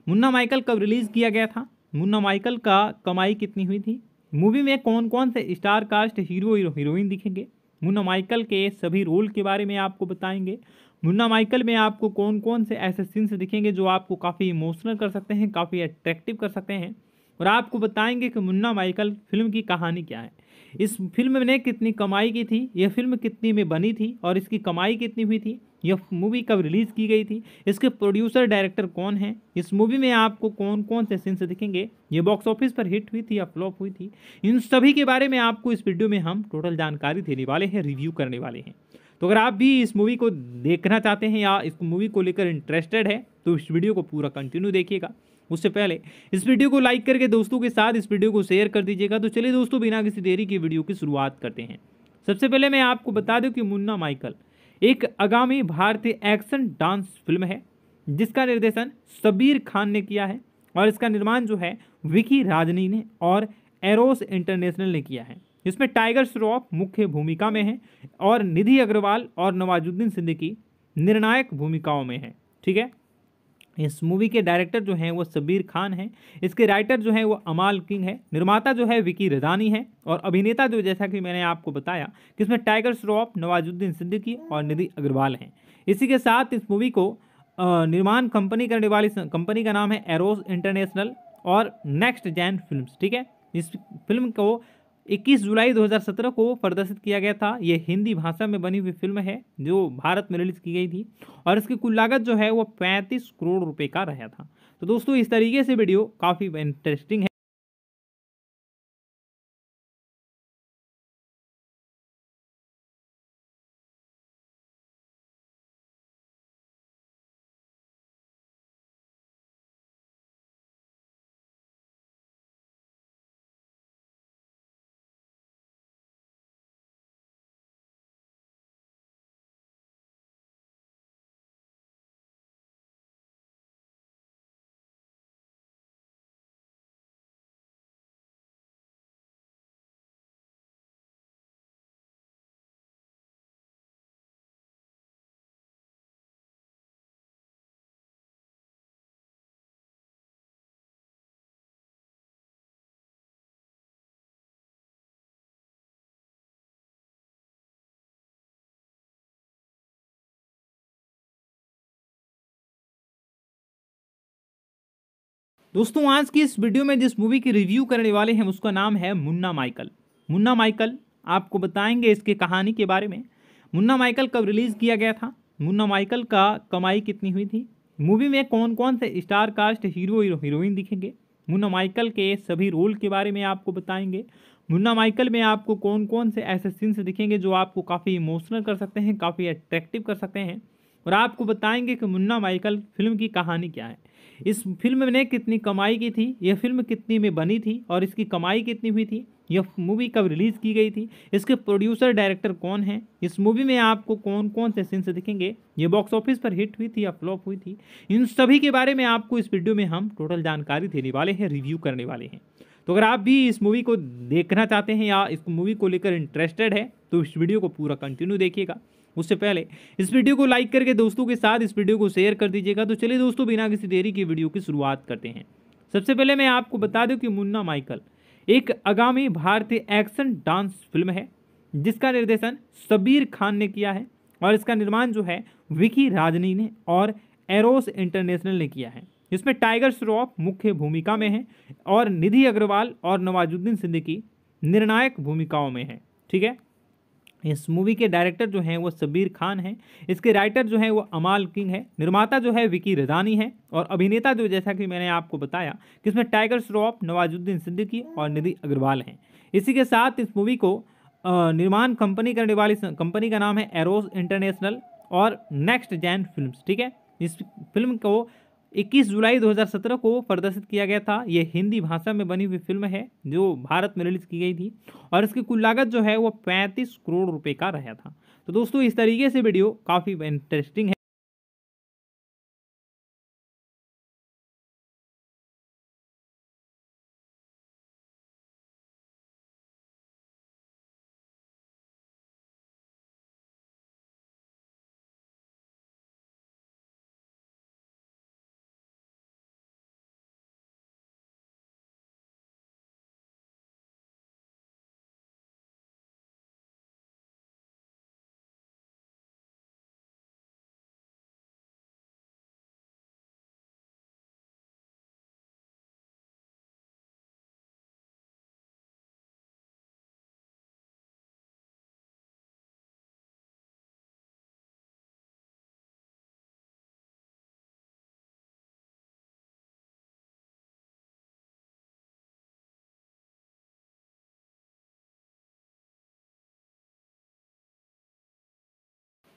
मुन्ना माइकल कब रिलीज़ किया गया था मुन्ना माइकल का कमाई कितनी हुई थी मूवी में कौन कौन से स्टार कास्ट हीरो हीरोइन दिखेंगे मुन्ना माइकल के सभी रोल के बारे में आपको बताएंगे मुन्ना माइकल में आपको कौन कौन से ऐसे सीन्स दिखेंगे जो आपको काफ़ी इमोशनल कर सकते हैं काफ़ी अट्रैक्टिव कर सकते हैं और आपको बताएंगे कि मुन्ना माइकल फिल्म की कहानी क्या है इस फिल्म ने कितनी कमाई की थी यह फिल्म कितनी में बनी थी और इसकी कमाई कितनी हुई थी यह मूवी कब रिलीज़ की गई थी इसके प्रोड्यूसर डायरेक्टर कौन हैं इस मूवी में आपको कौन कौन से सीन्स दिखेंगे ये बॉक्स ऑफिस पर हिट हुई थी या फ्लॉप हुई थी इन सभी के बारे में आपको इस वीडियो में हम टोटल जानकारी देने वाले हैं रिव्यू करने वाले हैं तो अगर आप भी इस मूवी को देखना चाहते हैं या इस मूवी को लेकर इंटरेस्टेड है तो इस वीडियो को पूरा कंटिन्यू देखिएगा उससे पहले इस वीडियो को लाइक करके दोस्तों के साथ इस वीडियो को शेयर कर दीजिएगा तो चलिए दोस्तों बिना किसी देरी की वीडियो की शुरुआत करते हैं सबसे पहले मैं आपको बता दूं कि मुन्ना माइकल एक आगामी भारतीय एक्शन डांस फिल्म है जिसका निर्देशन शबीर खान ने किया है और इसका निर्माण जो है विकी राजनी ने और एरोस इंटरनेशनल ने किया है इसमें टाइगर श्रॉफ मुख्य भूमिका में है और निधि अग्रवाल और नवाजुद्दीन सिद्दीकी निर्णायक भूमिकाओं में है ठीक है इस मूवी के डायरेक्टर जो हैं वो सबीर खान हैं इसके राइटर जो हैं वो अमाल किंग है निर्माता जो है विकी रदानी है और अभिनेता जो जैसा कि मैंने आपको बताया कि इसमें टाइगर श्रॉफ नवाजुद्दीन सिद्दीकी और निधि अग्रवाल हैं इसी के साथ इस मूवी को निर्माण कंपनी करने वाली कंपनी का नाम है एरोज इंटरनेशनल और नेक्स्ट जैन फिल्म ठीक है इस फिल्म को 21 जुलाई 2017 को प्रदर्शित किया गया था यह हिंदी भाषा में बनी हुई फिल्म है जो भारत में रिलीज की गई थी और इसकी कुल लागत जो है वो 35 करोड़ रुपए का रहा था तो दोस्तों इस तरीके से वीडियो काफ़ी इंटरेस्टिंग है दोस्तों आज की इस वीडियो में जिस मूवी की रिव्यू करने वाले हैं उसका नाम है मुन्ना माइकल मुन्ना माइकल आपको बताएंगे इसके कहानी के बारे में मुन्ना माइकल कब रिलीज़ किया गया था मुन्ना माइकल का कमाई कितनी हुई थी मूवी में कौन कौन से स्टार कास्ट हीरो हीरोइन दिखेंगे मुन्ना माइकल के सभी रोल के बारे में आपको बताएंगे मुन्ना माइकल में आपको कौन कौन से ऐसे सीन्स दिखेंगे जो आपको काफ़ी इमोशनल कर सकते हैं काफ़ी अट्रैक्टिव कर सकते हैं और आपको बताएंगे कि मुन्ना माइकल फिल्म की कहानी क्या है इस फिल्म ने कितनी कमाई की थी यह फिल्म कितनी में बनी थी और इसकी कमाई कितनी हुई थी यह मूवी कब रिलीज़ की गई थी इसके प्रोड्यूसर डायरेक्टर कौन हैं इस मूवी में आपको कौन कौन से सीन्स दिखेंगे ये बॉक्स ऑफिस पर हिट हुई थी या फ्लॉप हुई थी इन सभी के बारे में आपको इस वीडियो में हम टोटल जानकारी देने वाले हैं रिव्यू करने वाले हैं तो अगर आप भी इस मूवी को देखना चाहते हैं या इस मूवी को लेकर इंटरेस्टेड है तो इस वीडियो को पूरा कंटिन्यू देखिएगा उससे पहले इस वीडियो को लाइक करके दोस्तों के साथ इस वीडियो को शेयर कर दीजिएगा तो चलिए दोस्तों बिना किसी देरी की वीडियो की शुरुआत करते हैं सबसे पहले मैं आपको बता दूं कि मुन्ना माइकल एक आगामी भारतीय एक्शन डांस फिल्म है जिसका निर्देशन शबीर खान ने किया है और इसका निर्माण जो है विकी राजनी ने और एरोस इंटरनेशनल ने किया है इसमें टाइगर श्रॉफ मुख्य भूमिका में हैं और निधि अग्रवाल और नवाजुद्दीन सिद्दीकी निर्णायक भूमिकाओं में हैं ठीक है इस मूवी के डायरेक्टर जो हैं वो शब्बीर खान हैं इसके राइटर जो हैं वो अमाल किंग है निर्माता जो है विकी रजानी है और अभिनेता जो जैसा कि मैंने आपको बताया कि इसमें टाइगर श्रॉफ नवाजुद्दीन सिद्दीकी और निधि अग्रवाल हैं इसी के साथ इस मूवी को निर्माण कंपनी करने वाली कंपनी का नाम है एरोज इंटरनेशनल और नेक्स्ट जैन फिल्म ठीक है इस फिल्म को 21 जुलाई 2017 को प्रदर्शित किया गया था यह हिंदी भाषा में बनी हुई फिल्म है जो भारत में रिलीज की गई थी और इसकी कुल लागत जो है वो पैंतीस करोड़ रुपए का रहा था तो दोस्तों इस तरीके से वीडियो काफ़ी इंटरेस्टिंग है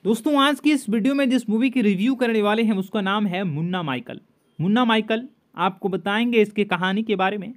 दोस्तों आज की इस वीडियो में जिस मूवी की रिव्यू करने वाले हैं उसका नाम है मुन्ना माइकल मुन्ना माइकल आपको बताएंगे इसके कहानी के बारे में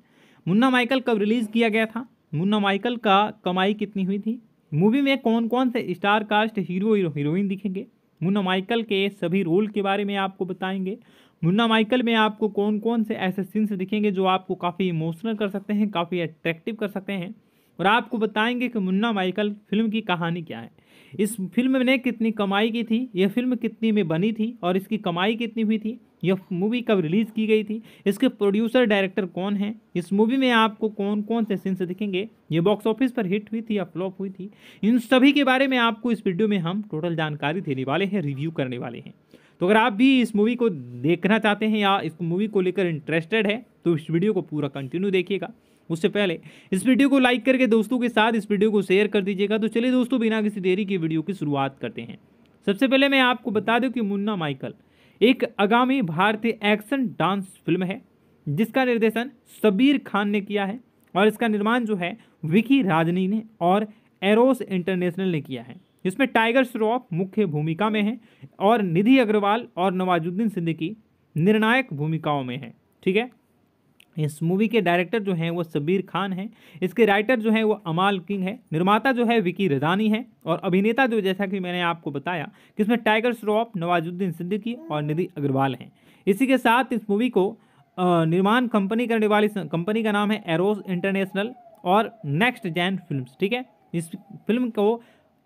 मुन्ना माइकल कब रिलीज़ किया गया था मुन्ना माइकल का कमाई कितनी हुई थी मूवी में कौन कौन से स्टार कास्ट हीरो हीरोइन दिखेंगे मुन्ना माइकल के सभी रोल के बारे में आपको बताएंगे मुन्ना माइकल में आपको कौन कौन से ऐसे सीन्स दिखेंगे जो आपको काफ़ी इमोशनल कर सकते हैं काफ़ी अट्रैक्टिव कर सकते हैं और आपको बताएंगे कि मुन्ना माइकल फिल्म की कहानी क्या है इस फिल्म ने कितनी कमाई की थी यह फिल्म कितनी में बनी थी और इसकी कमाई कितनी हुई थी यह मूवी कब रिलीज़ की गई थी इसके प्रोड्यूसर डायरेक्टर कौन हैं इस मूवी में आपको कौन कौन से सीन्स दिखेंगे ये बॉक्स ऑफिस पर हिट हुई थी या फ्लॉप हुई थी इन सभी के बारे में आपको इस वीडियो में हम टोटल जानकारी देने वाले हैं रिव्यू करने वाले हैं तो अगर आप भी इस मूवी को देखना चाहते हैं या इस मूवी को लेकर इंटरेस्टेड है तो इस वीडियो को पूरा कंटिन्यू देखिएगा उससे पहले इस वीडियो को लाइक करके दोस्तों के साथ इस वीडियो को शेयर कर दीजिएगा तो चलिए दोस्तों बिना किसी देरी की वीडियो की शुरुआत करते हैं सबसे पहले मैं आपको बता दूं कि मुन्ना माइकल एक आगामी भारतीय एक्शन डांस फिल्म है जिसका निर्देशन शबीर खान ने किया है और इसका निर्माण जो है विकी राजनी ने और एरोस इंटरनेशनल ने किया है इसमें टाइगर श्रॉफ मुख्य भूमिका में है और निधि अग्रवाल और नवाजुद्दीन सिद्दीकी निर्णायक भूमिकाओं में है ठीक है इस मूवी के डायरेक्टर जो हैं वो सबीर खान हैं इसके राइटर जो हैं वो अमाल किंग है निर्माता जो है विकी रजानी है और अभिनेता जो जैसा कि मैंने आपको बताया कि इसमें टाइगर श्रॉफ नवाजुद्दीन सिद्दीकी और निधि अग्रवाल हैं इसी के साथ इस मूवी को निर्माण कंपनी करने वाली कंपनी का नाम है एरोज इंटरनेशनल और नेक्स्ट जैन फिल्म ठीक है इस फिल्म को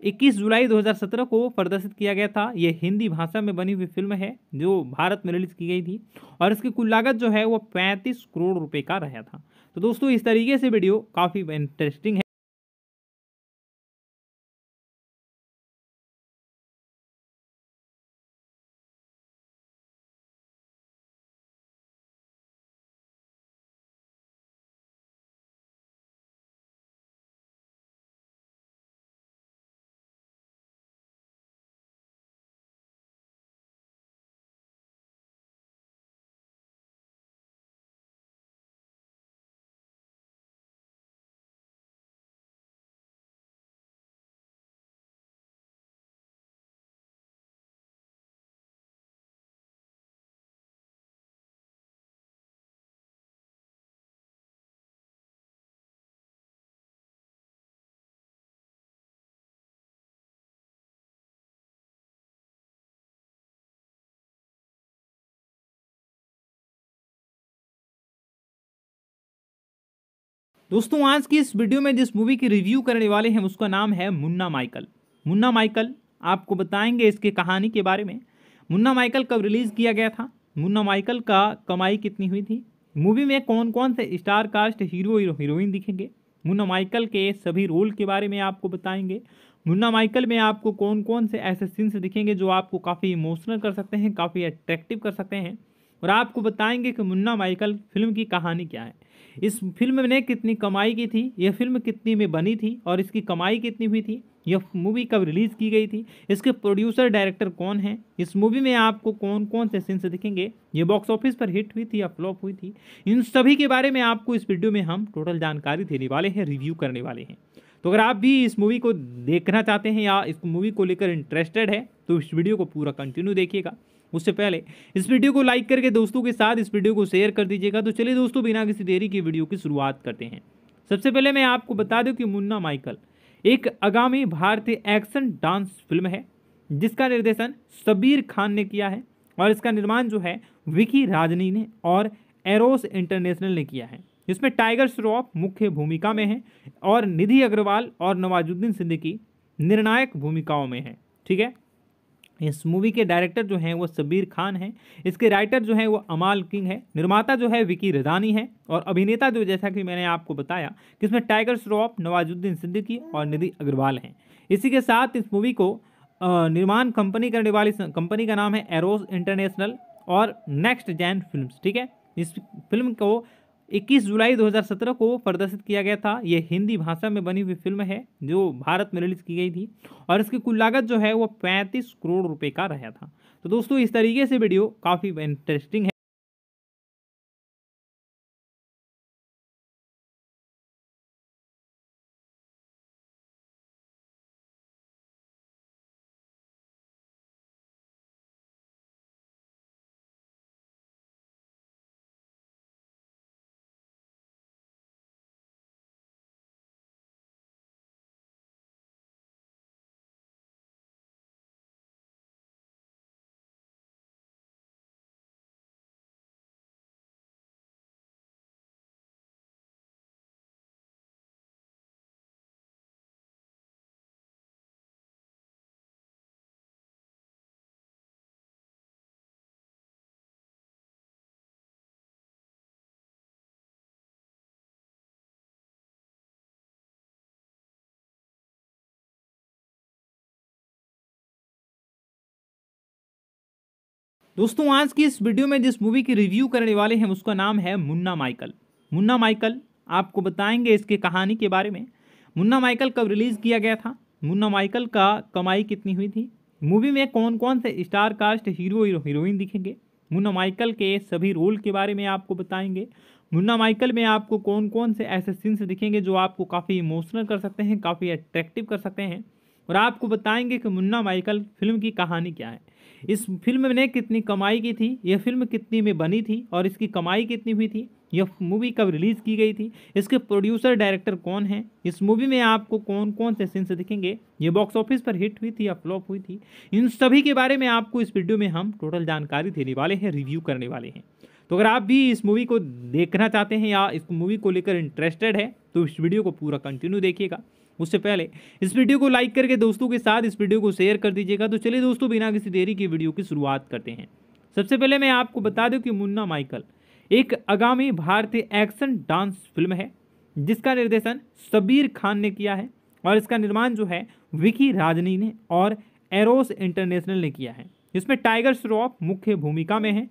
21 जुलाई 2017 को प्रदर्शित किया गया था यह हिंदी भाषा में बनी हुई फिल्म है जो भारत में रिलीज की गई थी और इसकी कुल लागत जो है वो 35 करोड़ रुपए का रहा था तो दोस्तों इस तरीके से वीडियो काफ़ी इंटरेस्टिंग है दोस्तों आज की इस वीडियो में जिस मूवी की रिव्यू करने वाले हैं उसका नाम है मुन्ना माइकल मुन्ना माइकल आपको बताएंगे इसके कहानी के बारे में मुन्ना माइकल कब रिलीज़ किया गया था मुन्ना माइकल का कमाई कितनी हुई थी मूवी में कौन कौन से स्टार कास्ट हीरो हीरोइन दिखेंगे मुन्ना माइकल के सभी रोल के बारे में आपको बताएंगे मुन्ना माइकल में आपको कौन कौन से ऐसे सीन्स दिखेंगे जो आपको काफ़ी इमोशनल कर सकते हैं काफ़ी अट्रैक्टिव कर सकते हैं और आपको बताएंगे कि मुन्ना माइकल फिल्म की कहानी क्या है इस फिल्म ने कितनी कमाई की थी यह फिल्म कितनी में बनी थी और इसकी कमाई कितनी हुई थी यह मूवी कब रिलीज़ की गई थी इसके प्रोड्यूसर डायरेक्टर कौन हैं इस मूवी में आपको कौन कौन से सीन्स दिखेंगे ये बॉक्स ऑफिस पर हिट हुई थी या फ्लॉप हुई थी इन सभी के बारे में आपको इस वीडियो में हम टोटल जानकारी देने वाले हैं रिव्यू करने वाले हैं तो अगर आप भी इस मूवी को देखना चाहते हैं या इस मूवी को लेकर इंटरेस्टेड है तो इस वीडियो को पूरा कंटिन्यू देखिएगा उससे पहले इस वीडियो को लाइक करके दोस्तों के साथ इस वीडियो को शेयर कर दीजिएगा तो चलिए दोस्तों बिना किसी देरी की वीडियो की शुरुआत करते हैं सबसे पहले मैं आपको बता दूं कि मुन्ना माइकल एक आगामी भारतीय एक्शन डांस फिल्म है जिसका निर्देशन शबीर खान ने किया है और इसका निर्माण जो है विकी राजनी ने और एरोस इंटरनेशनल ने किया है इसमें टाइगर श्रॉफ मुख्य भूमिका में है और निधि अग्रवाल और नवाजुद्दीन सिद्दीकी निर्णायक भूमिकाओं में है ठीक है इस मूवी के डायरेक्टर जो हैं वो सबीर खान हैं इसके राइटर जो हैं वो अमाल किंग है निर्माता जो है विकी रदानी है और अभिनेता जो जैसा कि मैंने आपको बताया कि इसमें टाइगर श्रॉफ नवाजुद्दीन सिद्दीकी और निधि अग्रवाल हैं इसी के साथ इस मूवी को निर्माण कंपनी करने वाली कंपनी का नाम है एरोज इंटरनेशनल और नेक्स्ट जैन फिल्म ठीक है इस फिल्म को 21 जुलाई 2017 को प्रदर्शित किया गया था यह हिंदी भाषा में बनी हुई फिल्म है जो भारत में रिलीज की गई थी और इसकी कुल लागत जो है वो 35 करोड़ रुपए का रहा था तो दोस्तों इस तरीके से वीडियो काफ़ी इंटरेस्टिंग है दोस्तों आज की इस वीडियो में जिस मूवी की रिव्यू करने वाले हैं उसका नाम है मुन्ना माइकल मुन्ना माइकल आपको बताएंगे इसके कहानी के बारे में मुन्ना माइकल कब रिलीज़ किया गया था मुन्ना माइकल का कमाई कितनी हुई थी मूवी में कौन कौन से स्टार कास्ट हीरो हीरोइन दिखेंगे मुन्ना माइकल के सभी रोल के बारे में आपको बताएंगे मुन्ना माइकल में आपको कौन कौन से ऐसे सीन्स दिखेंगे जो आपको काफ़ी इमोशनल कर सकते हैं काफ़ी अट्रैक्टिव कर सकते हैं और आपको बताएंगे कि मुन्ना माइकल फिल्म की कहानी क्या है इस फिल्म ने कितनी कमाई की थी यह फिल्म कितनी में बनी थी और इसकी कमाई कितनी हुई थी यह मूवी कब रिलीज़ की गई थी इसके प्रोड्यूसर डायरेक्टर कौन हैं इस मूवी में आपको कौन कौन से सीन्स दिखेंगे ये बॉक्स ऑफिस पर हिट हुई थी या फ्लॉप हुई थी इन सभी के बारे में आपको इस वीडियो में हम टोटल जानकारी देने वाले हैं रिव्यू करने वाले हैं तो अगर आप भी इस मूवी को देखना चाहते हैं या इस मूवी को लेकर इंटरेस्टेड है तो इस वीडियो को पूरा कंटिन्यू देखिएगा उससे पहले इस वीडियो को लाइक करके दोस्तों के साथ इस वीडियो को शेयर कर दीजिएगा तो चलिए दोस्तों बिना किसी देरी की वीडियो की शुरुआत करते हैं सबसे पहले मैं आपको बता दूं कि मुन्ना माइकल एक आगामी भारतीय एक्शन डांस फिल्म है जिसका निर्देशन शबीर खान ने किया है और इसका निर्माण जो है विकी राजनी ने और एरोस इंटरनेशनल ने किया है इसमें टाइगर श्रॉफ मुख्य भूमिका में है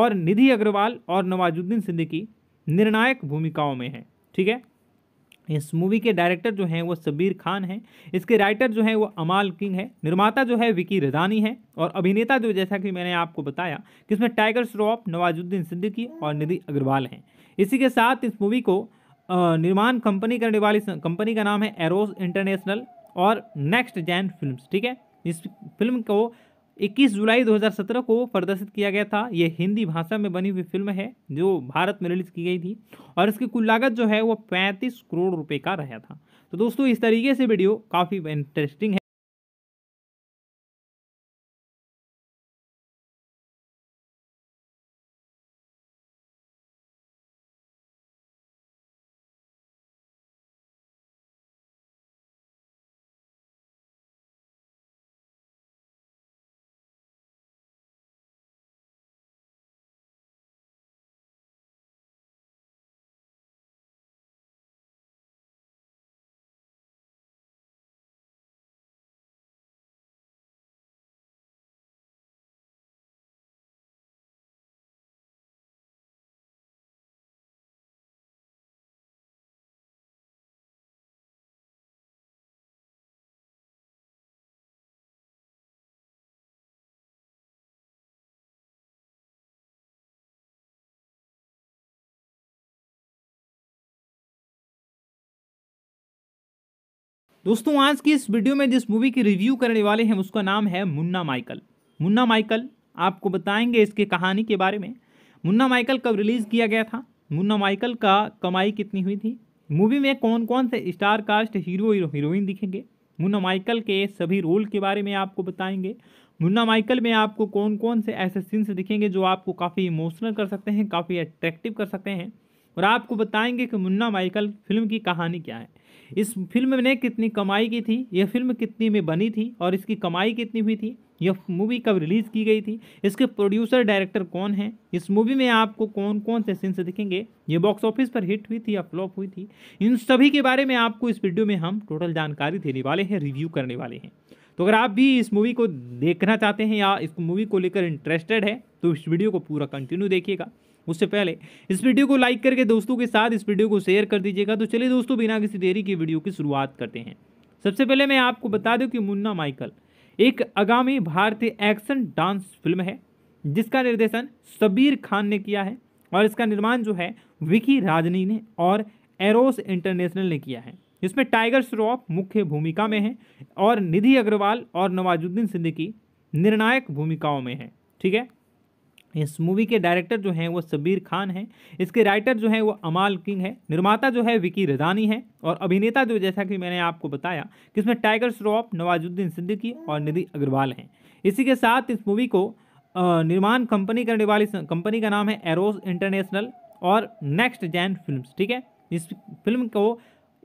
और निधि अग्रवाल और नवाजुद्दीन सिद्दीकी निर्णायक भूमिकाओं में है ठीक है इस मूवी के डायरेक्टर जो हैं वो सबीर खान हैं इसके राइटर जो हैं वो अमाल किंग है निर्माता जो है विकी रदानी है और अभिनेता जो जैसा कि मैंने आपको बताया कि इसमें टाइगर श्रॉफ नवाजुद्दीन सिद्दीकी और निधि अग्रवाल हैं इसी के साथ इस मूवी को निर्माण कंपनी करने वाली कंपनी का नाम है एरोस इंटरनेशनल और नेक्स्ट जैन फिल्म ठीक है इस फिल्म को 21 जुलाई 2017 को प्रदर्शित किया गया था यह हिंदी भाषा में बनी हुई फिल्म है जो भारत में रिलीज की गई थी और इसकी कुल लागत जो है वो पैंतीस करोड़ रुपए का रहा था तो दोस्तों इस तरीके से वीडियो काफ़ी इंटरेस्टिंग है दोस्तों आज की इस वीडियो में जिस मूवी की रिव्यू करने वाले हैं उसका नाम है मुन्ना माइकल मुन्ना माइकल आपको बताएंगे इसके कहानी के बारे में मुन्ना माइकल कब रिलीज़ किया गया था मुन्ना माइकल का कमाई कितनी हुई थी मूवी में कौन कौन से स्टार कास्ट हीरो हीरोइन दिखेंगे मुन्ना माइकल के सभी रोल के बारे में आपको बताएंगे मुन्ना माइकल में आपको कौन कौन से ऐसे सीन्स दिखेंगे जो आपको काफ़ी इमोशनल कर सकते हैं काफ़ी अट्रैक्टिव कर सकते हैं और आपको बताएंगे कि मुन्ना माइकल फिल्म की कहानी क्या है इस फिल्म ने कितनी कमाई की थी यह फिल्म कितनी में बनी थी और इसकी कमाई कितनी हुई थी यह मूवी कब रिलीज़ की गई थी इसके प्रोड्यूसर डायरेक्टर कौन हैं इस मूवी में आपको कौन कौन से सीन्स दिखेंगे ये बॉक्स ऑफिस पर हिट हुई थी या फ्लॉप हुई थी इन सभी के बारे में आपको इस वीडियो में हम टोटल जानकारी देने वाले हैं रिव्यू करने वाले हैं तो अगर आप भी इस मूवी को देखना चाहते हैं या इस मूवी को लेकर इंटरेस्टेड है तो इस वीडियो को पूरा कंटिन्यू देखिएगा उससे पहले इस वीडियो को लाइक करके दोस्तों के साथ इस वीडियो को शेयर कर दीजिएगा तो चलिए दोस्तों बिना किसी देरी की वीडियो की शुरुआत करते हैं सबसे पहले मैं आपको बता दूं कि मुन्ना माइकल एक आगामी भारतीय एक्शन डांस फिल्म है जिसका निर्देशन शबीर खान ने किया है और इसका निर्माण जो है विकी राजनी ने और एरोस इंटरनेशनल ने किया है इसमें टाइगर श्रॉफ मुख्य भूमिका में है और निधि अग्रवाल और नवाजुद्दीन सिद्दीकी निर्णायक भूमिकाओं में है ठीक है इस मूवी के डायरेक्टर जो हैं वो सबीर खान हैं इसके राइटर जो हैं वो अमाल किंग है निर्माता जो है विकी रजानी है और अभिनेता जो जैसा कि मैंने आपको बताया कि इसमें टाइगर श्रॉफ नवाजुद्दीन सिद्दीकी और निधि अग्रवाल हैं इसी के साथ इस मूवी को निर्माण कंपनी करने वाली कंपनी का नाम है एरोस इंटरनेशनल और नेक्स्ट जैन फिल्म ठीक है इस फिल्म को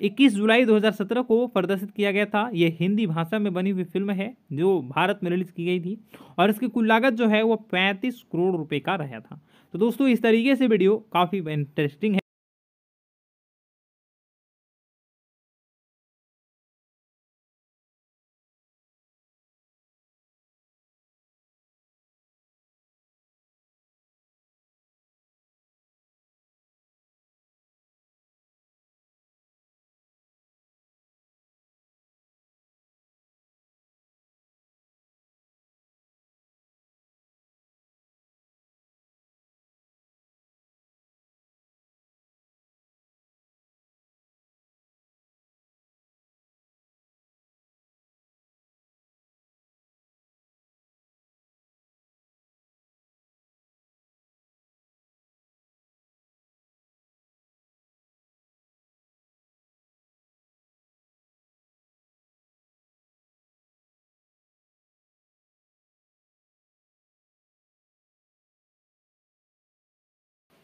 21 जुलाई 2017 को प्रदर्शित किया गया था यह हिंदी भाषा में बनी हुई फिल्म है जो भारत में रिलीज की गई थी और इसकी कुल लागत जो है वो पैंतीस करोड़ रुपए का रहा था तो दोस्तों इस तरीके से वीडियो काफ़ी इंटरेस्टिंग है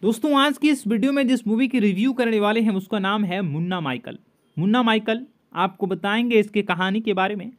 दोस्तों आज की इस वीडियो में जिस मूवी की रिव्यू करने वाले हैं उसका नाम है मुन्ना माइकल मुन्ना माइकल आपको बताएंगे इसके कहानी के बारे में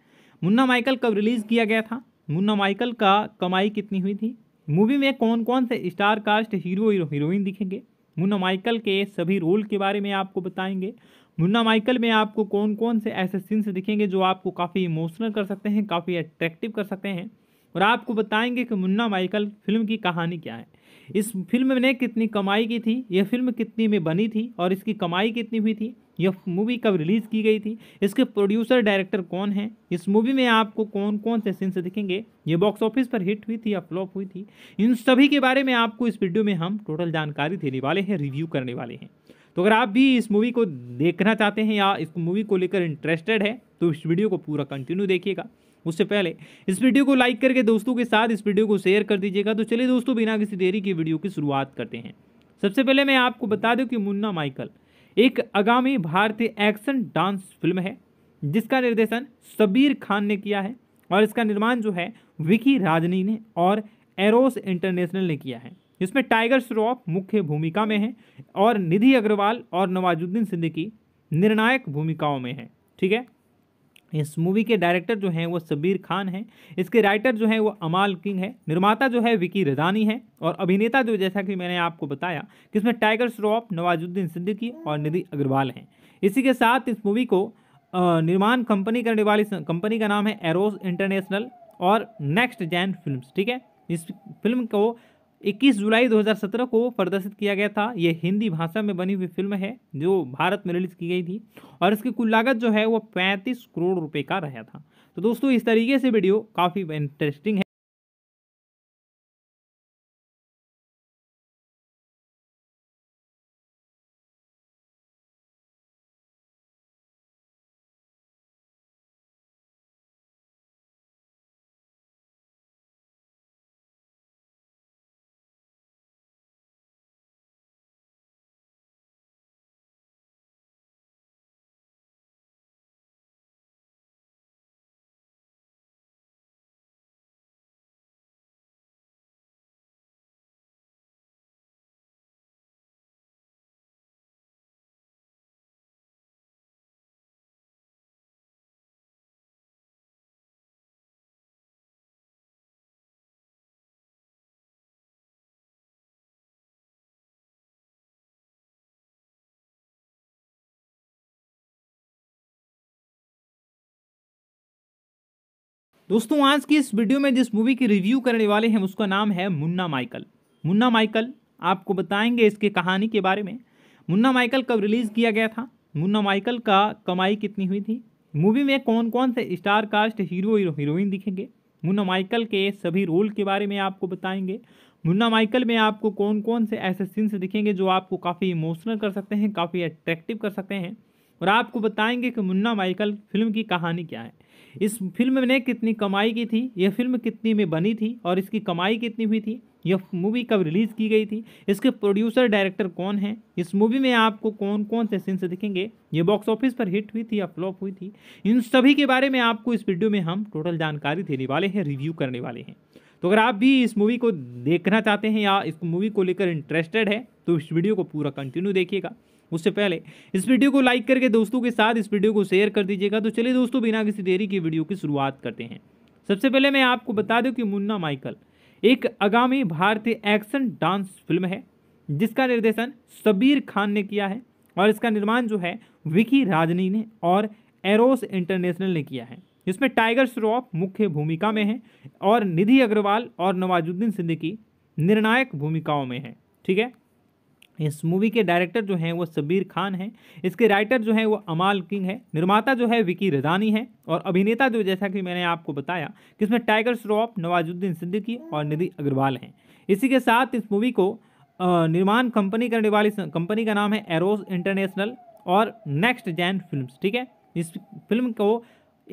मुन्ना माइकल कब रिलीज़ किया गया था मुन्ना माइकल का कमाई कितनी हुई थी मूवी में कौन कौन से स्टार कास्ट हीरो हीरोइन दिखेंगे मुन्ना माइकल के सभी रोल के बारे में आपको बताएंगे मुन्ना माइकल में आपको कौन कौन से ऐसे सीन्स दिखेंगे जो आपको काफ़ी इमोशनल कर सकते हैं काफ़ी अट्रैक्टिव कर सकते हैं और आपको बताएंगे कि मुन्ना माइकल फिल्म की कहानी क्या है इस फिल्म ने कितनी कमाई की थी यह फिल्म कितनी में बनी थी और इसकी कमाई कितनी हुई थी यह मूवी कब रिलीज़ की गई थी इसके प्रोड्यूसर डायरेक्टर कौन हैं इस मूवी में आपको कौन कौन से सीन्स दिखेंगे ये बॉक्स ऑफिस पर हिट हुई थी या फ्लॉप हुई थी इन सभी के बारे में आपको इस वीडियो में हम टोटल जानकारी देने वाले हैं रिव्यू करने वाले हैं तो अगर आप भी इस मूवी को देखना चाहते हैं या इस मूवी को लेकर इंटरेस्टेड है तो इस वीडियो को पूरा कंटिन्यू देखिएगा उससे पहले इस वीडियो को लाइक करके दोस्तों के साथ इस वीडियो को शेयर कर दीजिएगा तो चलिए दोस्तों बिना किसी देरी की वीडियो की शुरुआत करते हैं सबसे पहले मैं आपको बता दूं कि मुन्ना माइकल एक आगामी भारतीय एक्शन डांस फिल्म है जिसका निर्देशन शबीर खान ने किया है और इसका निर्माण जो है विकी राजनी ने और एरोस इंटरनेशनल ने किया है इसमें टाइगर श्रॉफ मुख्य भूमिका में है और निधि अग्रवाल और नवाजुद्दीन सिद्दीकी निर्णायक भूमिकाओं में है ठीक है इस मूवी के डायरेक्टर जो हैं वो सबीर खान हैं इसके राइटर जो हैं वो अमाल किंग है निर्माता जो है विकी रजानी है और अभिनेता जो जैसा कि मैंने आपको बताया कि इसमें टाइगर श्रॉफ नवाजुद्दीन सिद्दीकी और निधि अग्रवाल हैं इसी के साथ इस मूवी को निर्माण कंपनी करने वाली कंपनी का नाम है एरोज इंटरनेशनल और नेक्स्ट जैन फिल्म ठीक है इस फिल्म को 21 जुलाई 2017 को प्रदर्शित किया गया था यह हिंदी भाषा में बनी हुई फिल्म है जो भारत में रिलीज की गई थी और इसकी कुल लागत जो है वो 35 करोड़ रुपए का रहा था तो दोस्तों इस तरीके से वीडियो काफ़ी इंटरेस्टिंग है दोस्तों आज की इस वीडियो में जिस मूवी की रिव्यू करने वाले हैं उसका नाम है मुन्ना माइकल मुन्ना माइकल आपको बताएंगे इसके कहानी के बारे में मुन्ना माइकल कब रिलीज़ किया गया था मुन्ना माइकल का कमाई कितनी हुई थी मूवी में कौन कौन से स्टार कास्ट हीरो हीरोइन दिखेंगे मुन्ना माइकल के सभी रोल के बारे में आपको बताएंगे मुन्ना माइकल में आपको कौन कौन से ऐसे सीन्स दिखेंगे जो आपको काफ़ी इमोशनल कर सकते हैं काफ़ी अट्रैक्टिव कर सकते हैं और आपको बताएंगे कि मुन्ना माइकल फिल्म की कहानी क्या है इस फिल्म ने कितनी कमाई की थी यह फिल्म कितनी में बनी थी और इसकी कमाई कितनी हुई थी यह मूवी कब रिलीज़ की गई थी इसके प्रोड्यूसर डायरेक्टर कौन हैं इस मूवी में आपको कौन कौन से सीन्स दिखेंगे ये बॉक्स ऑफिस पर हिट हुई थी या फ्लॉप हुई थी इन सभी के बारे में आपको इस वीडियो में हम टोटल जानकारी देने वाले हैं रिव्यू करने वाले हैं तो अगर आप भी इस मूवी को देखना चाहते हैं या इस मूवी को लेकर इंटरेस्टेड है तो इस वीडियो को पूरा कंटिन्यू देखिएगा उससे पहले इस वीडियो को लाइक करके दोस्तों के साथ इस वीडियो को शेयर कर दीजिएगा तो चलिए दोस्तों बिना किसी देरी की वीडियो की शुरुआत करते हैं सबसे पहले मैं आपको बता दूं कि मुन्ना माइकल एक आगामी भारतीय एक्शन डांस फिल्म है जिसका निर्देशन शबीर खान ने किया है और इसका निर्माण जो है विकी राजनी ने और एरोस इंटरनेशनल ने किया है इसमें टाइगर श्रॉफ मुख्य भूमिका में है और निधि अग्रवाल और नवाजुद्दीन सिद्दीकी निर्णायक भूमिकाओं में है ठीक है इस मूवी के डायरेक्टर जो हैं वो सबीर खान हैं इसके राइटर जो हैं वो अमाल किंग है निर्माता जो है विकी रजानी है और अभिनेता जो जैसा कि मैंने आपको बताया कि इसमें टाइगर श्रॉफ नवाजुद्दीन सिद्दीकी और निधि अग्रवाल हैं इसी के साथ इस मूवी को निर्माण कंपनी करने वाली कंपनी का नाम है एरोस इंटरनेशनल और नेक्स्ट जैन फिल्म ठीक है इस फिल्म को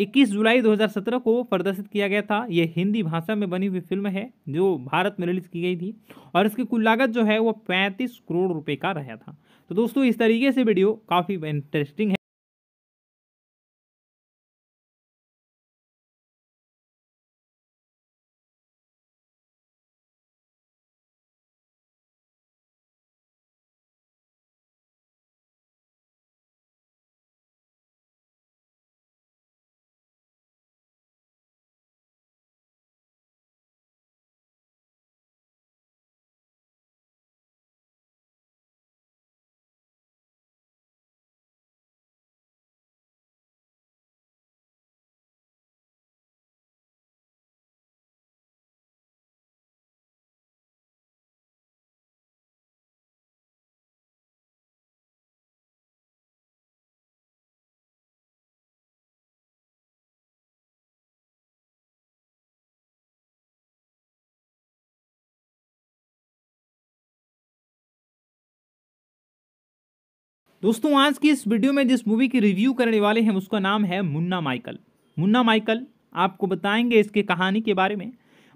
21 जुलाई 2017 को प्रदर्शित किया गया था यह हिंदी भाषा में बनी हुई फिल्म है जो भारत में रिलीज की गई थी और इसकी कुल लागत जो है वो पैंतीस करोड़ रुपए का रहा था तो दोस्तों इस तरीके से वीडियो काफ़ी इंटरेस्टिंग है दोस्तों आज की इस वीडियो में जिस मूवी की रिव्यू करने वाले हैं उसका नाम है मुन्ना माइकल मुन्ना माइकल आपको बताएंगे इसके कहानी के बारे में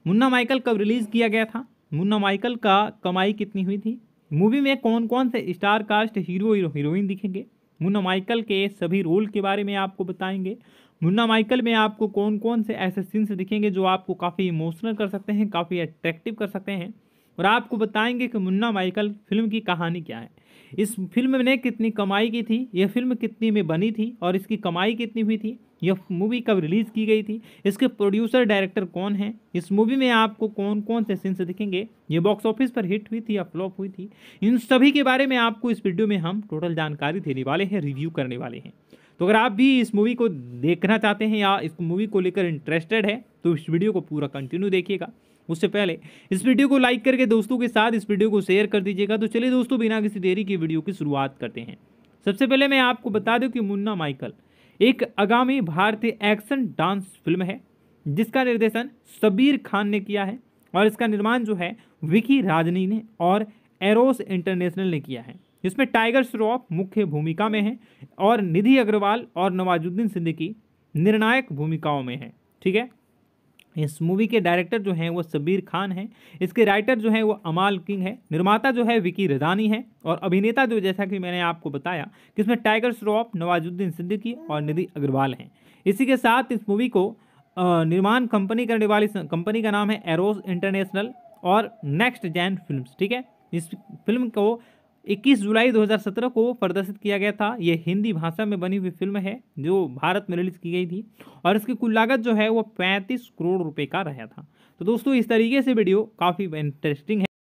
मुन्ना माइकल कब रिलीज़ किया गया था मुन्ना माइकल का कमाई कितनी हुई थी मूवी में कौन कौन से स्टार कास्ट हीरो हीरोइन दिखेंगे मुन्ना माइकल के सभी रोल के बारे में आपको बताएंगे मुन्ना माइकल में आपको कौन कौन से ऐसे सीन्स दिखेंगे जो आपको काफ़ी इमोशनल कर सकते हैं काफ़ी अट्रैक्टिव कर सकते हैं और आपको बताएंगे कि मुन्ना माइकल फिल्म की कहानी क्या है इस फिल्म ने कितनी कमाई की थी यह फिल्म कितनी में बनी थी और इसकी कमाई कितनी हुई थी यह मूवी कब रिलीज़ की गई थी इसके प्रोड्यूसर डायरेक्टर कौन हैं इस मूवी में आपको कौन कौन से सीन्स दिखेंगे ये बॉक्स ऑफिस पर हिट हुई थी या फ्लॉप हुई थी इन सभी के बारे में आपको इस वीडियो में हम टोटल जानकारी देने वाले हैं रिव्यू करने वाले हैं तो अगर आप भी इस मूवी को देखना चाहते हैं या इस मूवी को लेकर इंटरेस्टेड है तो इस वीडियो को पूरा कंटिन्यू देखिएगा उससे पहले इस वीडियो को लाइक करके दोस्तों के साथ इस वीडियो को शेयर कर दीजिएगा तो चलिए दोस्तों बिना किसी देरी की वीडियो की शुरुआत करते हैं सबसे पहले मैं आपको बता दूं कि मुन्ना माइकल एक आगामी भारतीय एक्शन डांस फिल्म है जिसका निर्देशन सबीर खान ने किया है और इसका निर्माण जो है विकी राजनी ने और एरोस इंटरनेशनल ने किया है इसमें टाइगर श्रॉफ मुख्य भूमिका में है और निधि अग्रवाल और नवाजुद्दीन सिद्दीकी निर्णायक भूमिकाओं में है ठीक है इस मूवी के डायरेक्टर जो हैं वो सबीर खान हैं इसके राइटर जो हैं वो अमाल किंग है निर्माता जो है विकी रजानी है और अभिनेता जो जैसा कि मैंने आपको बताया कि इसमें टाइगर श्रॉफ नवाजुद्दीन सिद्दीकी और निधि अग्रवाल हैं इसी के साथ इस मूवी को निर्माण कंपनी करने वाली कंपनी का नाम है एरोज इंटरनेशनल और नेक्स्ट जैन फिल्म ठीक है इस फिल्म को 21 जुलाई 2017 को प्रदर्शित किया गया था यह हिंदी भाषा में बनी हुई फिल्म है जो भारत में रिलीज की गई थी और इसकी कुल लागत जो है वह 35 करोड़ रुपए का रहा था तो दोस्तों इस तरीके से वीडियो काफ़ी इंटरेस्टिंग है